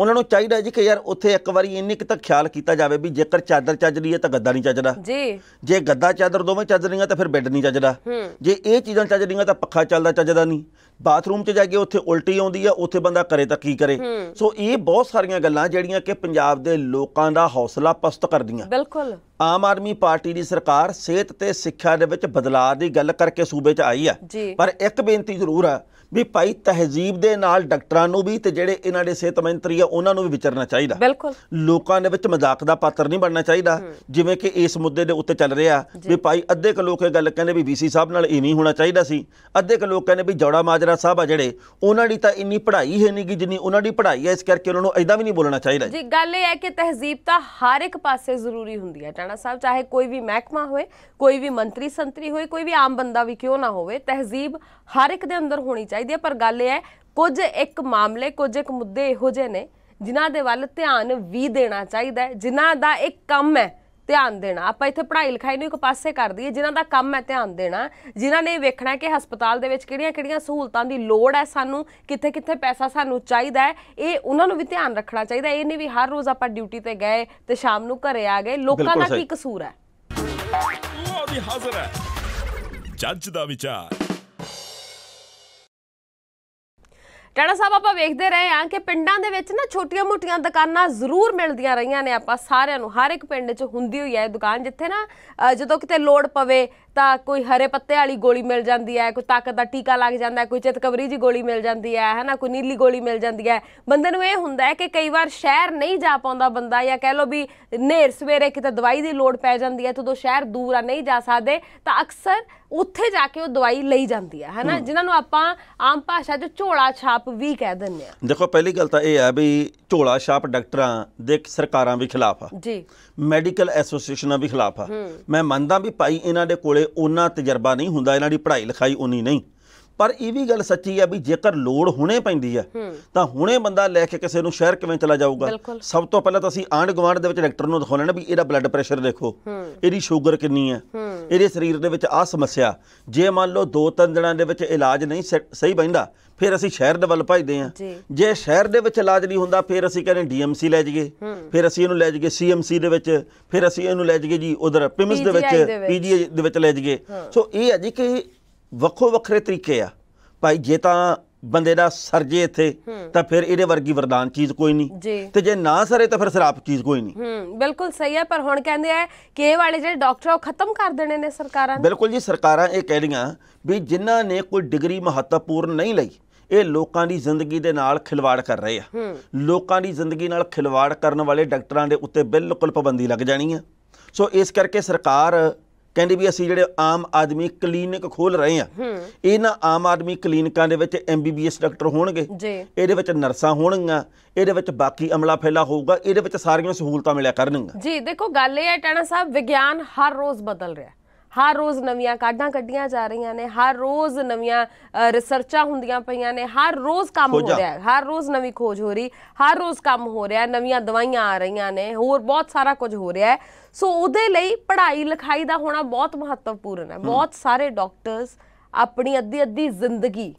ਉਹਨਾਂ ਨੂੰ ਚਾਹੀਦਾ ਜੀ ਕਿ ਯਾਰ ਉੱਥੇ ਇੱਕ ਵਾਰੀ ਇੰਨੇ ਕਿ ਤੱਕ ਖਿਆਲ ਕੀਤਾ ਜਾਵੇ ਵੀ ਜੇਕਰ ਚਾਦਰ ਚੱਜ ਰਹੀ ਹੈ ਤਾਂ ਗੱਦਾ ਨਹੀਂ ਚੱਜਦਾ ਜੀ ਜੇ ਗੱਦਾ ਚਾਦਰ ਦੋਵੇਂ ਚੱਜ ਰਹੀਆਂ ਤਾਂ ਫਿਰ ਬੈੱਡ ਨਹੀਂ ਚੱਜਦਾ ਜੇ ਇਹ ਚੀਜ਼ਾਂ ਚੱਜ ਰਹੀਆਂ ਤਾਂ ਪੱਖਾ ਚੱਲਦਾ ਚੱਜਦਾ ਨਹੀਂ ਬਾਥਰੂਮ 'ਚ ਜਾ ਕੇ ਉੱਥੇ ਉਲਟੀ ਆਉਂਦੀ ਆ ਉੱਥੇ ਬੰਦਾ ਕਰੇ ਤਾਂ ਕੀ ਕਰੇ ਸੋ ਇਹ ਬਹੁਤ ਸਾਰੀਆਂ ਗੱਲਾਂ ਜਿਹੜੀਆਂ ਕਿ ਪੰਜਾਬ ਦੇ ਲੋਕਾਂ ਦਾ ਹੌਸਲਾ ਪਸਤ ਕਰਦੀਆਂ ਬਿਲਕੁਲ ਆਮ ਆਦਮੀ ਪਾਰਟੀ ਦੀ ਸਰਕਾਰ ਸਿਹਤ ਤੇ ਸਿੱਖਿਆ ਦੇ ਵਿੱਚ ਬਦਲਾਅ ਦੀ ਗੱਲ ਕਰਕੇ ਸੂਬੇ 'ਚ ਆਈ ਆ ਪਰ ਇੱਕ ਬੇਨਤੀ ਜ਼ਰੂਰ ਆ ਵੀ ਭਾਈ ਤਹਿਜ਼ੀਬ ਦੇ ਨਾਲ ਡਾਕਟਰਾਂ ਨੂੰ ਵੀ ਤੇ ਜਿਹੜੇ ਇਹਨਾਂ ਦੇ ਸਿਹਤ ਮੰਤਰੀ ਆ ਉਹਨਾਂ ਨੂੰ ਵੀ ਵਿਚਰਨਾ ਚਾਹੀਦਾ ਬਿਲਕੁਲ ਲੋਕਾਂ ਦੇ ਵਿੱਚ ਮਜ਼ਾਕ ਦਾ ਪਾਤਰ ਨਹੀਂ ਬਣਨਾ ਚਾਹੀਦਾ ਜਿਵੇਂ ਕਿ ਇਸ ਮੁੱਦੇ ਦੇ ਉੱਤੇ ਚੱਲ ਰਿਹਾ ਵੀ ਭਾਈ ਅੱਧੇ ਕ ਲੋਕ ਇਹ ਗੱਲ ਕਹਿੰਦੇ ਵੀ ਵੀਸੀ ਸਾਹਿਬ ਨਾਲ ਇਵੇਂ ਹੋਣਾ ਚਾਹੀਦਾ ਸੀ ਅੱਧੇ ਕ ਲੋਕ ਕਹਿੰਦੇ ਵੀ ਜੌੜਾ ਮਾਜਰਾ ਸਾਹਿਬ ਆ ਜਿਹੜੇ ਉਹਨਾਂ ਦੀ ਤਾਂ ਇੰਨੀ ਪੜ੍ਹਾਈ ਹੈ ਨਹੀਂ ਕਿ ਜਿੰਨੀ ਉਹਨਾਂ ਦੀ ਪੜ੍ਹਾਈ ਹੈ ਇਸ ਕਰਕੇ ਉਹਨਾਂ ਨੂੰ ਐਦਾਂ ਵੀ ਨਹੀਂ ਬੋਲਣਾ ਚਾਹੀਦਾ ਜੀ ਗੱਲ ਇਹ ਹੈ ਕਿ ਤਹਿਜ਼ੀਬ ਤਾਂ ਹਰ ਇੱਕ ਪਾਸੇ ਜ਼ਰੂਰੀ ਹੁੰਦੀ ਹੈ ਟਾਣਾ ਸਾਹਿਬ ਚਾਹੇ ਕੋਈ ਵੀ ਮਹਿਕਮਾ ਹੋਵੇ ਕੋਈ ਵੀ ਮੰਤਰੀ ਸੰਤਰੀ ਹੋਵੇ ਕੋਈ ਵੀ ਆਮ ਬੰਦਾ ਵੀ ਕਿਉਂ ਨਾ ਹੋਵੇ ਤਹਿਜ਼ੀਬ ਹਰ ਇੱਕ ਦੇ ਅੰਦਰ ਹੋਣੀ ਚਾਹੀਦੀ ਹੈ ਪਰ ਗੱਲ ਇਹ ਹੈ ਕੁਝ ਇੱਕ ਮਾਮਲੇ ਕੁਝ ਇੱਕ ਮੁੱਦੇ ਇਹੋ ਜਿਹੇ ਨੇ ਜਿਨ੍ਹਾਂ ਦੇ ਵੱਲ ਧਿਆਨ ਵੀ ਦੇਣਾ ਚਾਹੀਦਾ ਹੈ ਜਿਨ੍ਹਾਂ ਦਾ ਇੱਕ ਕੰਮ ਹੈ ਧਿਆਨ ਦੇਣਾ ਆਪਾਂ ਇੱਥੇ ਪੜ੍ਹਾਈ ਲਿਖਾਈ ਨੂੰ ਇੱਕ ਪਾਸੇ ਕਰ ਦਈਏ ਜਿਨ੍ਹਾਂ ਦਾ ਕੰਮ ਹੈ ਧਿਆਨ ਦੇਣਾ ਜਿਨ੍ਹਾਂ ਨੇ ਵੇਖਣਾ ਕਿ ਹਸਪਤਾਲ ਦੇ ਵਿੱਚ ਕਿਹੜੀਆਂ-ਕਿਹੜੀਆਂ ਸਹੂਲਤਾਂ ਦੀ ਲੋੜ ਹੈ ਸਾਨੂੰ ਕਿੱਥੇ-ਕਿੱਥੇ ਪੈਸਾ ਸਾਨੂੰ ਚਾਹੀਦਾ ਹੈ ਇਹ ਉਹਨਾਂ ਨੂੰ ਵੀ ਧਿਆਨ ਰੱਖਣਾ ਚਾਹੀਦਾ ਇਹ ਨਹੀਂ ਵੀ ਹਰ ਰੋਜ਼ ਆਪਾਂ ਡਿਊਟੀ ਤੇ ਗਏ ਤੇ ਸ਼ਾਮ ਨੂੰ ਘਰੇ ਆ ਗਏ ਲੋਕਾਂ ਦਾ ਕੀ ਕਸੂਰ ਹੈ ਉਹ ਵੀ ਹਾਜ਼ਰ ਹੈ ਜੱਜ ਦਾ ਵਿਚਾਰ ਟਾਣਾ ਸਾਹਿਬ ਆਪਾਂ ਵੇਖਦੇ ਰਹੇ ਆ ਕਿ ਪਿੰਡਾਂ ਦੇ ਵਿੱਚ ਨਾ ਛੋਟੀਆਂ-ਮੋਟੀਆਂ ਦੁਕਾਨਾਂ ਜ਼ਰੂਰ ਮਿਲਦੀਆਂ ਰਹੀਆਂ ਨੇ ਆਪਾਂ ਸਾਰਿਆਂ ਨੂੰ ਹਰ ਇੱਕ ਪਿੰਡ 'ਚ ਹੁੰਦੀ ਹੋਈ ਹੈ ਇਹ ਦੁਕਾਨ ਜਿੱਥੇ ਨਾ ਜਦੋਂ ਕਿਤੇ ਲੋੜ ਪਵੇ ਤਾਂ ਕੋਈ ਹਰੇ ਪੱਤੇ ਵਾਲੀ ਗੋਲੀ ਮਿਲ ਜਾਂਦੀ ਹੈ ਕੋਈ ਤਾਕਤ ਦਾ ਟੀਕਾ ਲੱਗ ਜਾਂਦਾ ਕੋਈ ਚਿਤਕਵਰੀ ਦੀ ਗੋਲੀ ਮਿਲ ਜਾਂਦੀ ਹੈ ਹੈਨਾ ਕੋਈ ਨੀਲੀ ਗੋਲੀ ਮਿਲ ਜਾਂਦੀ ਹੈ ਬੰਦੇ ਨੂੰ ਇਹ ਹੁੰਦਾ ਹੈ ਕਿ ਕਈ ਵਾਰ ਸ਼ਹਿਰ ਨਹੀਂ ਜਾ ਪਾਉਂਦਾ ਬੰਦਾ ਜਾਂ ਕਹਿ ਲੋ ਵੀ ਨੇਰ ਸਵੇਰੇ ਕਿਤੇ ਦਵਾਈ ਦੀ ਲੋੜ ਪੈ ਜਾਂਦੀ ਹੈ ਤੇ ਦੋ ਸ਼ਹਿਰ ਦੂਰ ਆ ਨਹੀਂ ਜਾ ਸਕਦੇ ਤਾਂ ਅਕਸਰ ਉੱਥੇ ਜਾ ਕੇ ਉਹ ਦਵਾਈ ਲਈ ਜਾਂਦੀ ਹੈ ਹੈਨਾ ਜਿਨ੍ਹਾਂ ਨੂੰ ਆਪਾਂ ਆਮ ਭਾਸ਼ਾ 'ਚ ਝੋਲਾ ਛਾਪ ਵੀ ਕਹਿ ਦਿੰਦੇ ਆ ਦੇਖੋ ਪਹਿਲੀ ਗੱਲ ਤਾਂ ਇਹ ਆ ਵੀ ਝੋਲਾ ਛਾਪ ਡਾਕਟਰਾਂ ਦੇ ਸਰਕਾਰਾਂ ਵੀ ਖਿਲਾਫ ਆ ਜੀ ਮੈਡੀਕਲ ਐਸੋਸੀਏਸ਼ਨਾਂ ਵੀ ਖਿਲਾਫ ਆ ਮੈਂ ਮੰਨਦਾ ਵੀ ਭਾਈ ਇਹਨਾਂ ਦੇ ਕੋਲੇ ਉਹਨਾਂ ਤਜਰਬਾ ਨਹੀਂ ਹੁੰਦਾ ਇਹਨਾਂ ਦੀ ਪੜ੍ਹਾਈ ਲਿਖਾਈ ਉਨੀ ਨਹੀਂ ਪਰ ਇਹ ਵੀ ਗੱਲ ਸੱਚੀ ਹੈ ਵੀ ਜੇਕਰ ਲੋੜ ਹੁਣੇ ਪੈਂਦੀ ਆ ਤਾਂ ਹੁਣੇ ਬੰਦਾ ਲੈ ਕੇ ਕਿਸੇ ਨੂੰ ਸ਼ਹਿਰ ਕਿਵੇਂ ਚਲਾ ਜਾਊਗਾ ਸਭ ਤੋਂ ਪਹਿਲਾਂ ਤਾਂ ਅਸੀਂ ਆਂਡ ਗਵਾਂਡ ਦੇ ਵਿੱਚ ਡਾਕਟਰ ਨੂੰ ਦਿਖਾਉਣਾ ਨਾ ਵੀ ਇਹਦਾ ਬਲੱਡ ਪ੍ਰੈਸ਼ਰ ਦੇਖੋ ਇਹਦੀ ਸ਼ੂਗਰ ਕਿੰਨੀ ਹੈ ਇਹਦੇ ਸਰੀਰ ਦੇ ਵਿੱਚ ਆ ਸਮੱਸਿਆ ਜੇ ਮੰਨ ਲਓ ਦੋ ਤਿੰਨ ਦਿਨਾਂ ਦੇ ਵਿੱਚ ਇਲਾਜ ਨਹੀਂ ਸਹੀ ਬੈਂਦਾ ਫਿਰ ਅਸੀਂ ਸ਼ਹਿਰ ਦੇ ਵੱਲ ਭਜਦੇ ਆ ਜੇ ਸ਼ਹਿਰ ਦੇ ਵਿੱਚ ਇਲਾਜ ਨਹੀਂ ਹੁੰਦਾ ਫਿਰ ਅਸੀਂ ਕਹਿੰਦੇ ਡੀਐਮਸੀ ਲੈ ਜਾਈਏ ਫਿਰ ਅਸੀਂ ਇਹਨੂੰ ਲੈ ਜਾਈਏ ਸੀਐਮਸੀ ਦੇ ਵਿੱਚ ਫਿਰ ਅਸੀਂ ਇਹਨੂੰ ਲੈ ਜਾਈਏ ਜੀ ਉਧਰ ਪਿਮਸ ਦੇ ਵਿੱਚ ਪੀਜੀਆਈ ਦੇ ਵਿੱਚ ਲੈ ਜਾਈਏ ਸੋ ਇਹ ਹੈ ਜੀ ਕਿ ਵੱਖੋ ਵੱਖਰੇ ਤਰੀਕੇ ਆ ਭਾਈ ਜੇ ਤਾਂ ਬੰਦੇ ਦਾ ਸਰਜੇ ਇੱਥੇ ਤਾਂ ਫਿਰ ਇਹਦੇ ਵਰਗੀ ਵਰਦਾਨ ਚੀਜ਼ ਕੋਈ ਨਹੀਂ ਤੇ ਜੇ ਨਾ ਸਰੇ ਤਾਂ ਫਿਰ ਸਰਾਪ ਚੀਜ਼ ਕੋਈ ਨਹੀਂ ਹੂੰ ਬਿਲਕੁਲ ਸਹੀ ਹੈ ਪਰ ਹੁਣ ਕਹਿੰਦੇ ਆ ਕਿ ਇਹ ਵਾਲੇ ਜਿਹੜੇ ਡਾਕਟਰ ਉਹ ਖਤਮ ਕਰ ਦੇਣੇ ਨੇ ਸਰਕਾਰਾਂ ਨੇ ਬਿਲਕੁਲ ਜੀ ਸਰਕਾਰਾਂ ਇਹ ਕਹਿ ਰਹੀਆਂ ਵੀ ਜਿਨ੍ਹਾਂ ਨੇ ਕੋਈ ਡਿਗਰੀ ਮਹੱਤਵਪੂਰਨ ਨਹੀਂ ਲਈ ਇਹ ਲੋਕਾਂ ਦੀ ਜ਼ਿੰਦਗੀ ਦੇ ਨਾਲ ਖਿਲਵਾੜ ਕਰ ਰਹੇ ਆ ਲੋਕਾਂ ਦੀ ਜ਼ਿੰਦਗੀ ਨਾਲ ਖਿਲਵਾੜ ਕਰਨ ਵਾਲੇ ਡਾਕਟਰਾਂ ਦੇ ਉੱਤੇ ਬਿਲਕੁਲ ਪਾਬੰਦੀ ਲੱਗ ਜਾਣੀ ਆ ਸੋ ਇਸ ਕਰਕੇ ਸਰਕਾਰ ਕਹਿੰਦੇ ਵੀ ਅਸੀਂ ਜਿਹੜੇ ਆਮ ਆਦਮੀ ਕਲੀਨਿਕ ਖੋਲ ਰਹੇ ਆ ਇਹਨਾਂ ਆਮ ਆਦਮੀ ਕਲੀਨਿਕਾਂ ਦੇ ਵਿੱਚ ਐਮਬੀਬੀਐਸ ਡਾਕਟਰ ਹੋਣਗੇ ਇਹਦੇ ਵਿੱਚ ਨਰਸਾਂ ਹੋਣਗੀਆਂ ਇਹਦੇ ਵਿੱਚ ਬਾਕੀ ਅਮਲਾ ਫੈਲਾ ਹੋਊਗਾ ਇਹਦੇ ਵਿੱਚ ਸਾਰੀਆਂ ਸਹੂਲਤਾਂ ਮਿਲਿਆ ਕਰਨਗੀਆਂ ਜੀ ਦੇਖੋ ਗੱਲ ਇਹ ਹੈ ਟਾਣਾ ਸਾਹਿਬ ਵਿਗਿਆਨ ਹਰ ਰੋਜ਼ ਬਦਲ ਰਿਹਾ ਹਰ ਰੋਜ਼ ਨਵੀਆਂ ਕਾਢਾਂ ਕੱਢੀਆਂ ਜਾ ਰਹੀਆਂ ਨੇ ਹਰ ਰੋਜ਼ ਨਵੀਆਂ ਰਿਸਰਚਾਂ ਹੁੰਦੀਆਂ ਪਈਆਂ ਨੇ ਹਰ ਰੋਜ਼ ਕੰਮ ਹੋ ਰਿਹਾ ਹਰ ਰੋਜ਼ ਨਵੀਂ ਖੋਜ ਹੋ ਰਹੀ ਹਰ ਰੋਜ਼ ਕੰਮ ਹੋ ਰਿਹਾ ਨਵੀਆਂ ਦਵਾਈਆਂ ਆ ਰਹੀਆਂ ਨੇ ਹੋਰ ਬਹੁਤ ਸਾਰਾ ਕੁਝ ਹੋ ਰਿਹਾ ਹੈ ਸੋ ਉਹਦੇ ਲਈ ਪੜ੍ਹਾਈ ਲਿਖਾਈ ਦਾ ਹੋਣਾ ਬਹੁਤ ਮਹੱਤਵਪੂਰਨ ਹੈ ਬਹੁਤ ਸਾਰੇ ਡਾਕਟਰਸ ਆਪਣੀ ਅੱਧੀ ਅੱਧੀ ਜ਼ਿੰਦਗੀ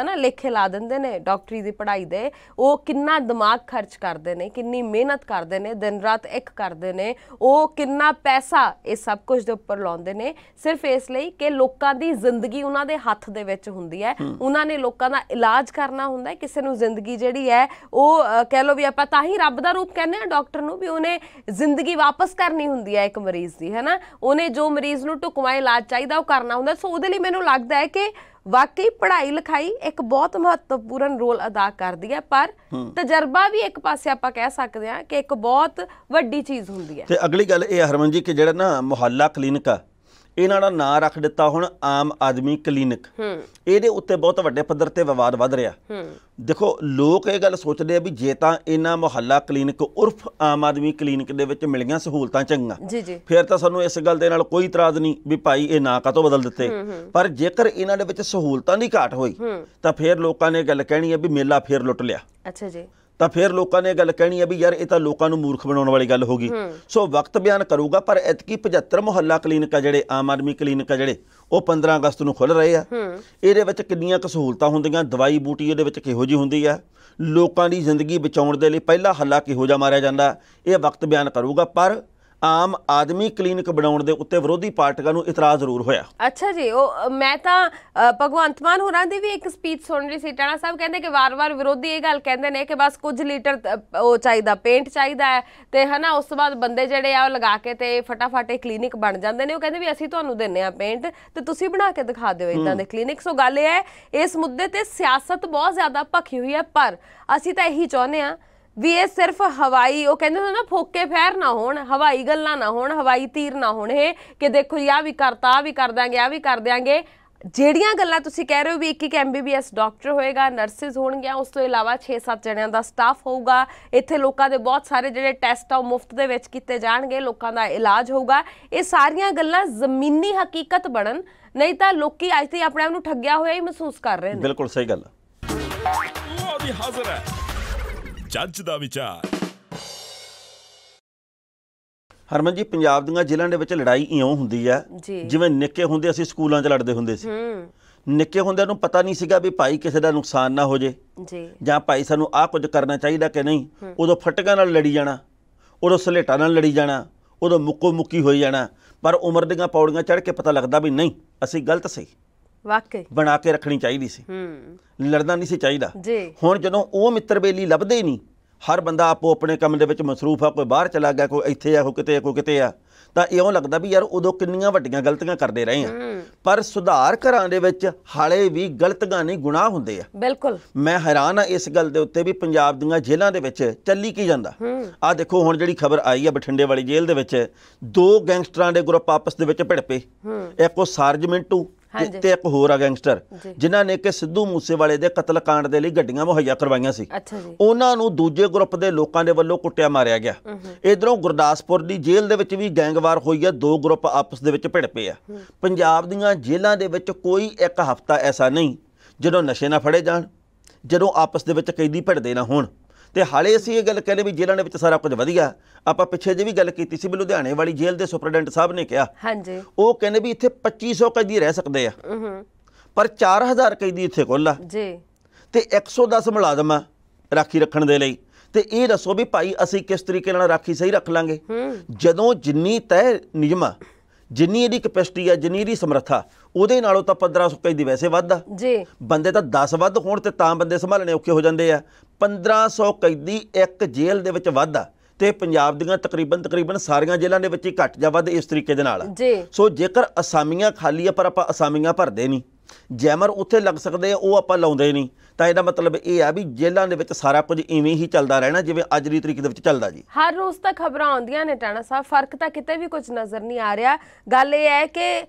ਹਨਾ ਲੇਖੇ ਲਾ ਦਿੰਦੇ ਨੇ ਡਾਕਟਰੀ ਦੀ ਪੜ੍ਹਾਈ ਦੇ ਉਹ ਕਿੰਨਾ ਦਿਮਾਗ ਖਰਚ ਕਰਦੇ ਨੇ ਕਿੰਨੀ ਮਿਹਨਤ ਕਰਦੇ ਨੇ ਦਿਨ ਰਾਤ ਇੱਕ ਕਰਦੇ ਨੇ ਉਹ ਕਿੰਨਾ ਪੈਸਾ ਇਹ ਸਭ ਕੁਝ ਦੇ ਉੱਪਰ ਲਾਉਂਦੇ ਨੇ ਸਿਰਫ ਇਸ ਲਈ ਕਿ ਲੋਕਾਂ ਦੀ ਜ਼ਿੰਦਗੀ ਉਹਨਾਂ ਦੇ ਹੱਥ ਦੇ ਵਿੱਚ ਹੁੰਦੀ ਹੈ ਉਹਨਾਂ ਨੇ ਲੋਕਾਂ ਦਾ ਇਲਾਜ ਕਰਨਾ ਹੁੰਦਾ ਹੈ ਕਿਸੇ ਨੂੰ ਜ਼ਿੰਦਗੀ ਜਿਹੜੀ ਹੈ ਉਹ ਕਹਿ ਲੋ ਵੀ ਆਪਾਂ ਤਾਂ ਹੀ ਰੱਬ ਦਾ ਰੂਪ ਕਹਿੰਦੇ ਆ ਡਾਕਟਰ ਨੂੰ ਵੀ ਉਹਨੇ ਜ਼ਿੰਦਗੀ ਵਾਪਸ ਕਰਨੀ ਹੁੰਦੀ ਹੈ ਇੱਕ ਮਰੀਜ਼ ਦੀ ਹੈਨਾ ਉਹਨੇ ਜੋ ਮਰੀਜ਼ ਨੂੰ ਟੁਕਵਾ ਇਲਾਜ ਚਾਹੀਦਾ ਉਹ ਕਰਨਾ ਹੁੰਦਾ ਸੋ ਉਹਦੇ ਲਈ ਮੈਨੂੰ ਲੱਗਦਾ ਹੈ ਕਿ ਵਾਕਈ ਪੜ੍ਹਾਈ ਲਿਖਾਈ ਇੱਕ ਬਹੁਤ ਮਹੱਤਵਪੂਰਨ ਰੋਲ ਅਦਾ ਕਰਦੀ ਹੈ ਪਰ ਤਜਰਬਾ ਵੀ ਇੱਕ ਪਾਸੇ ਆਪਾਂ ਕਹਿ ਸਕਦੇ ਹਾਂ ਕਿ ਇੱਕ ਬਹੁਤ ਵੱਡੀ ਚੀਜ਼ ਹੁੰਦੀ ਹੈ ਤੇ ਅਗਲੀ ਗੱਲ ਇਹ ਹਰਮਨ ਜੀ ਕਿ ਜਿਹੜਾ ਨਾ ਮੁਹੱਲਾ ਕਲੀਨਿਕ ਆ ਇਹਨਾਂ ਦਾ ਨਾਂ ਰੱਖ ਦਿੱਤਾ ਹੁਣ ਆਮ ਆਦਮੀ ਕਲੀਨਿਕ ਇਹਦੇ ਉੱਤੇ ਬਹੁਤ ਵੱਡੇ ਪੱਧਰ ਤੇ ਵਿਵਾਦ ਵੱਧ ਰਿਹਾ ਦੇਖੋ ਲੋਕ ਇਹ ਗੱਲ ਸੋਚਦੇ ਆ ਵੀ ਜੇ ਤਾਂ ਇਹਨਾਂ ਮੁਹੱਲਾ ਕਲੀਨਿਕ ਉਰਫ ਆਮ ਆਦਮੀ ਕਲੀਨਿਕ ਦੇ ਵਿੱਚ ਮਿਲੀਆਂ ਸਹੂਲਤਾਂ ਚੰਗੀਆਂ ਫਿਰ ਤਾਂ ਸਾਨੂੰ ਇਸ ਗੱਲ ਦੇ ਨਾਲ ਕੋਈ ਇਤਰਾਜ਼ ਨਹੀਂ ਵੀ ਭਾਈ ਇਹ ਨਾਂ ਕਾਤੋਂ ਬਦਲ ਦਿੱਤੇ ਪਰ ਜੇਕਰ ਇਹਨਾਂ ਦੇ ਵਿੱਚ ਸਹੂਲਤਾਂ ਦੀ ਘਾਟ ਹੋਈ ਤਾਂ ਫਿਰ ਲੋਕਾਂ ਨੇ ਗੱਲ ਕਹਿਣੀ ਹੈ ਵੀ ਮੇਲਾ ਫਿਰ ਲੁੱਟ ਲਿਆ ਅੱਛਾ ਜੀ ਤਾਂ ਫਿਰ ਲੋਕਾਂ ਨੇ ਗੱਲ ਕਹਿਣੀ ਹੈ ਵੀ ਯਾਰ ਇਹ ਤਾਂ ਲੋਕਾਂ ਨੂੰ ਮੂਰਖ ਬਣਾਉਣ ਵਾਲੀ ਗੱਲ ਹੋ ਗਈ ਸੋ ਵਕਤ ਬਿਆਨ ਕਰੂਗਾ ਪਰ ਐਤਕੀ 75 ਮੁਹੱਲਾ ਕਲੀਨਿਕ ਆ ਜਿਹੜੇ ਆਮ ਆਦਮੀ ਕਲੀਨਿਕ ਆ ਜਿਹੜੇ ਉਹ 15 ਅਗਸਤ ਨੂੰ ਖੁੱਲ ਰਹੇ ਆ ਇਹਦੇ ਵਿੱਚ ਕਿੰਨੀਆਂ ਕਸਹੂਲਤਾਂ ਹੁੰਦੀਆਂ ਦਵਾਈ ਬੂਟੀ ਇਹਦੇ ਵਿੱਚ ਕਿਹੋ ਜੀ ਹੁੰਦੀ ਆ ਲੋਕਾਂ ਦੀ ਜ਼ਿੰਦਗੀ ਬਚਾਉਣ ਦੇ ਲਈ ਪਹਿਲਾ ਹੱਲਾ ਕਿਹੋ ਜਿਹਾ ਮਾਰਿਆ ਜਾਂਦਾ ਇਹ ਵਕਤ ਬਿਆਨ ਕਰੂਗਾ ਪਰ ਆਮ ਆਦਮੀ ਕਲੀਨਿਕ ਬਣਾਉਣ ਦੇ ਉੱਤੇ ਵਿਰੋਧੀ ਪਾਰਟੀਆਂ ਨੂੰ ਇਤਰਾਜ਼ ਜ਼ਰੂਰ ਹੋਇਆ ਅੱਛਾ ਜੀ ਉਹ ਮੈਂ ਤਾਂ ਭਗਵੰਤ ਮਾਨ ਹੋਰਾਂ ਦੀ ਵੀ ਇੱਕ ਸਪੀਚ ਸੁਣ ਰਹੀ ਸੀ ਟਾਣਾ ਸਾਹਿਬ ਕਹਿੰਦੇ ਕਿ ਵਾਰ-ਵਾਰ ਵਿਰੋਧੀ ਇਹ ਗੱਲ ਕਹਿੰਦੇ ਨੇ ਕਿ ਬਸ ਕੁਝ ਲੀਟਰ ਉਹ ਚਾਹੀਦਾ ਪੇਂਟ ਚਾਹੀਦਾ ਹੈ ਤੇ ਹਨਾ ਉਸ ਤੋਂ ਬਾਅਦ ਬੰਦੇ ਜਿਹੜੇ ਆ ਉਹ ਲਗਾ ਕੇ ਤੇ ਫਟਾਫਟ ਇਹ ਕਲੀਨਿਕ ਬਣ ਜਾਂਦੇ ਨੇ ਉਹ ਕਹਿੰਦੇ ਵੀ ਅਸੀਂ ਤੁਹਾਨੂੰ ਦਿੰਨੇ ਆ ਪੇਂਟ ਤੇ ਤੁਸੀਂ ਬਣਾ ਕੇ ਦਿਖਾ ਦਿਓ ਇਦਾਂ ਦੇ ਕਲੀਨਿਕ ਸੋ ਗੱਲ ਇਹ ਹੈ ਇਸ ਮੁੱਦੇ ਤੇ ਸਿਆਸਤ ਬਹੁਤ ਜ਼ਿਆਦਾ ਭਖੀ ਹੋਈ ਹੈ ਪਰ ਅਸੀਂ ਤਾਂ ਇਹੀ ਚਾਹੁੰਦੇ ਆ ਵੀ ਇਹ ਸਿਰਫ ਹਵਾਈ ਉਹ ਕਹਿੰਦੇ ਹੁੰਦੇ ਨਾ ਫੋਕੇ ਫੈਰ ਨਾ ਹੋਣ ਹਵਾਈ ਗੱਲਾਂ ਨਾ ਹੋਣ ਹਵਾਈ ਤੀਰ ਨਾ ਹੋਣ ਇਹ ਕਿ ਦੇਖੋ ਯਾ ਵੀ ਕਰਤਾ ਆ ਵੀ ਕਰ ਦਾਂਗੇ ਆ ਵੀ ਕਰ ਦਿਆਂਗੇ ਜਿਹੜੀਆਂ ਗੱਲਾਂ ਤੁਸੀਂ ਕਹਿ ਰਹੇ ਹੋ ਵੀ ਇੱਕ ਇੱਕ ਐਮਬੀਬੀਐਸ ਡਾਕਟਰ ਹੋਏਗਾ ਨਰਸਿਸ ਹੋਣਗੇ ਉਸ ਤੋਂ ਇਲਾਵਾ 6-7 ਜਣਿਆਂ ਦਾ ਸਟਾਫ ਹੋਊਗਾ ਇੱਥੇ ਲੋਕਾਂ ਦੇ ਬਹੁਤ ਸਾਰੇ ਜਿਹੜੇ ਟੈਸਟ ਆ ਮੁਫਤ ਦੇ ਵਿੱਚ ਕੀਤੇ ਜਾਣਗੇ ਲੋਕਾਂ ਦਾ ਇਲਾਜ ਹੋਊਗਾ ਇਹ ਸਾਰੀਆਂ ਗੱਲਾਂ ਜ਼ਮੀਨੀ ਹਕੀਕਤ ਬਣਨ ਨਹੀਂ ਤਾਂ ਲੋਕੀ ਅੱਜ ਤੱਕ ਆਪਣੇ ਆਪ ਨੂੰ ਠੱਗਿਆ ਹੋਇਆ ਹੀ ਮਹਿਸੂਸ ਕਰ ਰਹੇ ਨੇ ਬਿਲਕੁਲ ਸਹੀ ਗੱਲ ਉਹ ਵੀ ਹਾਜ਼ਰ ਹੈ ਜੱਜ ਦਾ ਵਿਚਾਰ ਹਰਮਨ ਜੀ ਪੰਜਾਬ ਦੀਆਂ ਜ਼ਿਲ੍ਹਿਆਂ ਦੇ ਵਿੱਚ ਲੜਾਈ ਇਉਂ ਹੁੰਦੀ ਆ ਜਿਵੇਂ ਨਿੱਕੇ ਹੁੰਦੇ ਅਸੀਂ ਸਕੂਲਾਂ 'ਚ ਲੜਦੇ ਹੁੰਦੇ ਸੀ ਨਿੱਕੇ ਹੁੰਦਿਆਂ ਨੂੰ ਪਤਾ ਨਹੀਂ ਸੀਗਾ ਵੀ ਭਾਈ ਕਿਸੇ ਦਾ ਨੁਕਸਾਨ ਨਾ ਹੋ ਜੇ ਜੀ ਜਾਂ ਭਾਈ ਸਾਨੂੰ ਆਹ ਕੁਝ ਕਰਨਾ ਚਾਹੀਦਾ ਕਿ ਨਹੀਂ ਉਦੋਂ ਫਟਕਾਂ ਨਾਲ ਲੜੀ ਜਾਣਾ ਉਦੋਂ ਸਲੇਟਾਂ ਨਾਲ ਲੜੀ ਜਾਣਾ ਉਦੋਂ ਮੁੱਕੋ ਮੁੱਕੀ ਹੋਈ ਜਾਣਾ ਪਰ ਉਮਰ ਦੀਆਂ ਪੌੜੀਆਂ ਚੜ੍ਹ ਕੇ ਪਤਾ ਲੱਗਦਾ ਵੀ ਨਹੀਂ ਅਸੀਂ ਗਲਤ ਸੀ ਵਾਕਈ ਬਣਾ ਕੇ ਰੱਖਣੀ ਚਾਹੀਦੀ ਸੀ ਹੂੰ ਲੜਨਾ ਨਹੀਂ ਸੀ ਚਾਹੀਦਾ ਜੀ ਹੁਣ ਜਦੋਂ ਉਹ ਮਿੱਤਰ ਬੇਲੀ ਲੱਭਦੇ ਨਹੀਂ ਹਰ ਬੰਦਾ ਆਪੋ ਆਪਣੇ ਕੰਮ ਦੇ ਵਿੱਚ ਮਸਰੂਫ ਆ ਕੋਈ ਬਾਹਰ ਚਲਾ ਗਿਆ ਕੋਈ ਇੱਥੇ ਆ ਕੋਈ ਕਿਤੇ ਆ ਕੋਈ ਕਿਤੇ ਆ ਤਾਂ ਇਉਂ ਲੱਗਦਾ ਵੀ ਯਾਰ ਉਦੋਂ ਕਿੰਨੀਆਂ ਵੱਡੀਆਂ ਗਲਤੀਆਂ ਕਰਦੇ ਰਹੇ ਆ ਪਰ ਸੁਧਾਰ ਘਰਾਂ ਦੇ ਵਿੱਚ ਹਾਲੇ ਵੀ ਗਲਤੀਆਂ ਨਹੀਂ ਗੁਨਾਹ ਹੁੰਦੇ ਆ ਬਿਲਕੁਲ ਮੈਂ ਹੈਰਾਨ ਆ ਇਸ ਗੱਲ ਦੇ ਉੱਤੇ ਵੀ ਪੰਜਾਬ ਦੀਆਂ ਜੇਲ੍ਹਾਂ ਦੇ ਵਿੱਚ ਚੱਲੀ ਕੀ ਜਾਂਦਾ ਆ ਦੇਖੋ ਹੁਣ ਜਿਹੜੀ ਖਬਰ ਆਈ ਆ ਬਠਿੰਡੇ ਵਾਲੀ ਜੇਲ੍ਹ ਦੇ ਵਿੱਚ ਦੋ ਗੈਂਗਸਟਰਾਂ ਦੇ ਗਰੁੱਪ ਆਪਸ ਦੇ ਵਿੱਚ ਪਏ ਇੱਕ ਉਹ ਸਰਜ ਮਿੰਟੂ ਤੇ ਇੱਕ ਹੋਰ ਆ ਗੈਂਗਸਟਰ ਜਿਨ੍ਹਾਂ ਨੇ ਕਿ ਸਿੱਧੂ ਮੂਸੇਵਾਲੇ ਦੇ ਕਤਲकांड ਦੇ ਲਈ ਗੱਡੀਆਂ ਮੁਹੱਈਆ ਕਰਵਾਈਆਂ ਸੀ ਉਹਨਾਂ ਨੂੰ ਦੂਜੇ ਗਰੁੱਪ ਦੇ ਲੋਕਾਂ ਦੇ ਵੱਲੋਂ ਕੁੱਟਿਆ ਮਾਰਿਆ ਗਿਆ ਇਧਰੋਂ ਗੁਰਦਾਸਪੁਰ ਦੀ ਜੇਲ੍ਹ ਦੇ ਵਿੱਚ ਵੀ ਗੈਂਗਵਾਰ ਹੋਈ ਹੈ ਦੋ ਗਰੁੱਪ ਆਪਸ ਦੇ ਵਿੱਚ ਭਿੜ ਪਏ ਆ ਪੰਜਾਬ ਦੀਆਂ ਜੇਲ੍ਹਾਂ ਦੇ ਵਿੱਚ ਕੋਈ ਇੱਕ ਹਫ਼ਤਾ ਐਸਾ ਨਹੀਂ ਜਦੋਂ ਨਸ਼ੇ ਨਾ ਫੜੇ ਜਾਣ ਜਦੋਂ ਆਪਸ ਦੇ ਵਿੱਚ ਕੈਦੀ ਭਿੜਦੇ ਨਾ ਹੋਣ ਤੇ ਹਾਲੇ ਅਸੀਂ ਇਹ ਗੱਲ ਕਹਿੰਦੇ ਵੀ ਜੇਲ੍ਹਾਂ ਦੇ ਵਿੱਚ ਸਾਰਾ ਕੁਝ ਵਧੀਆ ਆਪਾਂ ਪਿੱਛੇ ਜੇ ਵੀ ਗੱਲ ਕੀਤੀ ਸੀ ਵੀ ਲੁਧਿਆਣੇ ਵਾਲੀ ਜੇਲ੍ਹ ਦੇ ਸੁਪਰਡੈਂਟ ਸਾਹਿਬ ਨੇ ਕਿਹਾ ਹਾਂਜੀ ਉਹ ਕਹਿੰਦੇ ਵੀ ਇੱਥੇ 2500 ਕੈਦੀ ਰਹਿ ਸਕਦੇ ਆ ਪਰ 4000 ਕੈਦੀ ਇੱਥੇ ਕੁੱਲ ਆ ਜੀ ਤੇ 110 ਮੁਲਾਜ਼ਮ ਆ ਰਾਖੀ ਰੱਖਣ ਦੇ ਲਈ ਤੇ ਇਹ ਦੱਸੋ ਵੀ ਭਾਈ ਅਸੀਂ ਕਿਸ ਤਰੀਕੇ ਨਾਲ ਰਾਖੀ ਸਹੀ ਰੱਖ ਲਾਂਗੇ ਜਦੋਂ ਜਿੰਨੀ ਤੈ ਨਿਯਮ ਜਿੰਨੀ ਇਹਦੀ ਕੈਪੈਸਿਟੀ ਆ ਜਿੰਨੀ ਇਹਦੀ ਸਮਰੱਥਾ ਉਹਦੇ ਨਾਲੋਂ ਤਾਂ 1500 ਕਈ ਦੀ ਵੈਸੇ ਵੱਧ ਆ ਜੀ ਬੰਦੇ ਤਾਂ 10 ਵੱਧ ਹੋਣ ਤੇ ਤਾਂ ਬੰਦੇ ਸੰਭਾਲਣੇ ਔਖੇ ਹੋ ਜਾਂਦੇ ਆ 1500 ਕੈਦੀ ਇੱਕ ਜੇਲ੍ਹ ਦੇ ਵਿੱਚ ਵੱਧ ਆ ਤੇ ਪੰਜਾਬ ਦੀਆਂ ਤਕਰੀਬਨ ਤਕਰੀਬਨ ਸਾਰੀਆਂ ਜੇਲ੍ਹਾਂ ਦੇ ਵਿੱਚ ਹੀ ਘਟ ਜਾਂ ਵੱਧ ਇਸ ਤਰੀਕੇ ਦੇ ਨਾਲ ਜੀ ਸੋ ਜੇਕਰ ਅਸਾਮੀਆਂ ਖਾਲੀ ਆ ਪਰ ਆਪਾਂ ਅਸਾਮੀਆਂ ਭਰਦੇ ਨਹੀਂ ਜੈਮਰ ਉੱਥੇ ਲੱਗ ਸਕਦੇ ਆ ਉਹ ਆਪਾਂ ਲਾਉਂਦੇ ਨਹੀਂ ਤਾਂ ਇਹਦਾ ਮਤਲਬ ਇਹ ਆ ਵੀ ਜੇਲ੍ਹਾਂ ਦੇ ਵਿੱਚ ਸਾਰਾ ਕੁਝ ਇਵੇਂ ਹੀ ਚੱਲਦਾ ਰਹਿਣਾ ਜਿਵੇਂ ਅੱਜ ਦੀ ਤਰੀਕ ਦੇ ਵਿੱਚ ਚੱਲਦਾ ਜੀ ਹਰ ਰੋਜ਼ ਤਾਂ ਖਬਰਾਂ ਆਉਂਦੀਆਂ ਨੇ ਟਾਣਾ ਸਾਹਿਬ ਫਰਕ ਤਾਂ ਕਿਤੇ ਵੀ ਕੁਝ ਨਜ਼ਰ ਨਹੀਂ ਆ ਰਿਹਾ ਗੱਲ ਇਹ ਹੈ ਕਿ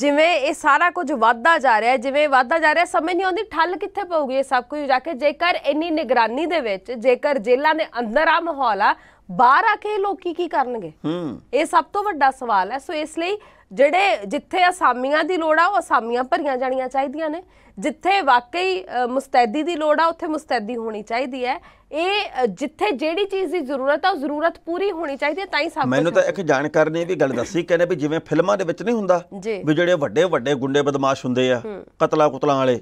ਜਿਵੇਂ ਇਹ ਸਾਰਾ ਕੁਝ ਵੱਧਦਾ ਜਾ ਰਿਹਾ ਜਿਵੇਂ ਵੱਧਦਾ ਜਾ ਰਿਹਾ ਸਮਝ ਨਹੀਂ ਆਉਂਦੀ ਠੱਲ ਕਿੱਥੇ ਪਊਗੀ ਇਹ ਸਭ ਕੁਝ ਜਾ ਕੇ ਜੇਕਰ ਇੰਨੀ ਨਿਗਰਾਨੀ ਦੇ ਵਿੱਚ ਜੇਕਰ ਜੇਲ੍ਹਾਂ ਦੇ ਅੰਦਰ ਆ ਮਾਹੌਲ ਆ ਬਾਹਰ ਆ ਕੇ ਲੋਕੀ ਕੀ ਕਰਨਗੇ ਹੂੰ ਇਹ ਸਭ ਤੋਂ ਵੱਡਾ ਸਵਾਲ ਹੈ ਸੋ ਇਸ ਲਈ ਜਿਹੜੇ ਜਿੱਥੇ ਅਸਾਮੀਆਂ ਦੀ ਲੋੜ ਆ ਉਹ ਅਸਾਮੀਆਂ ਭਰੀਆਂ ਜਾਣੀਆਂ ਚਾਹੀਦੀਆਂ ਨੇ ਜਿੱਥੇ ਵਾਕਈ ਮੁਸਤੈਦੀ ਦੀ ਲੋੜ ਆ ਉੱਥੇ ਮੁਸਤੈਦੀ ਹੋਣੀ ਚਾਹੀਦੀ ਹੈ ਇਹ ਜਿੱਥੇ ਜਿਹੜੀ ਚੀਜ਼ ਦੀ ਜ਼ਰੂਰਤ ਆ ਉਹ ਜ਼ਰੂਰਤ ਪੂਰੀ ਹੋਣੀ ਚਾਹੀਦੀ ਹੈ ਤਾਂ ਹੀ ਸਭ ਮੈਨੂੰ ਤਾਂ ਇੱਕ ਜਾਣਕਾਰ ਨੇ ਵੀ ਗੱਲ ਦੱਸੀ ਕਹਿੰਦੇ ਵੀ ਜਿਵੇਂ ਫਿਲਮਾਂ ਦੇ ਵਿੱਚ ਨਹੀਂ ਹੁੰਦਾ ਵੀ ਜਿਹੜੇ ਵੱਡੇ ਵੱਡੇ ਗੁੰਡੇ ਬਦਮਾਸ਼ ਹੁੰਦੇ ਆ ਕਤਲਾ ਕੁਤਲਾ ਵਾਲੇ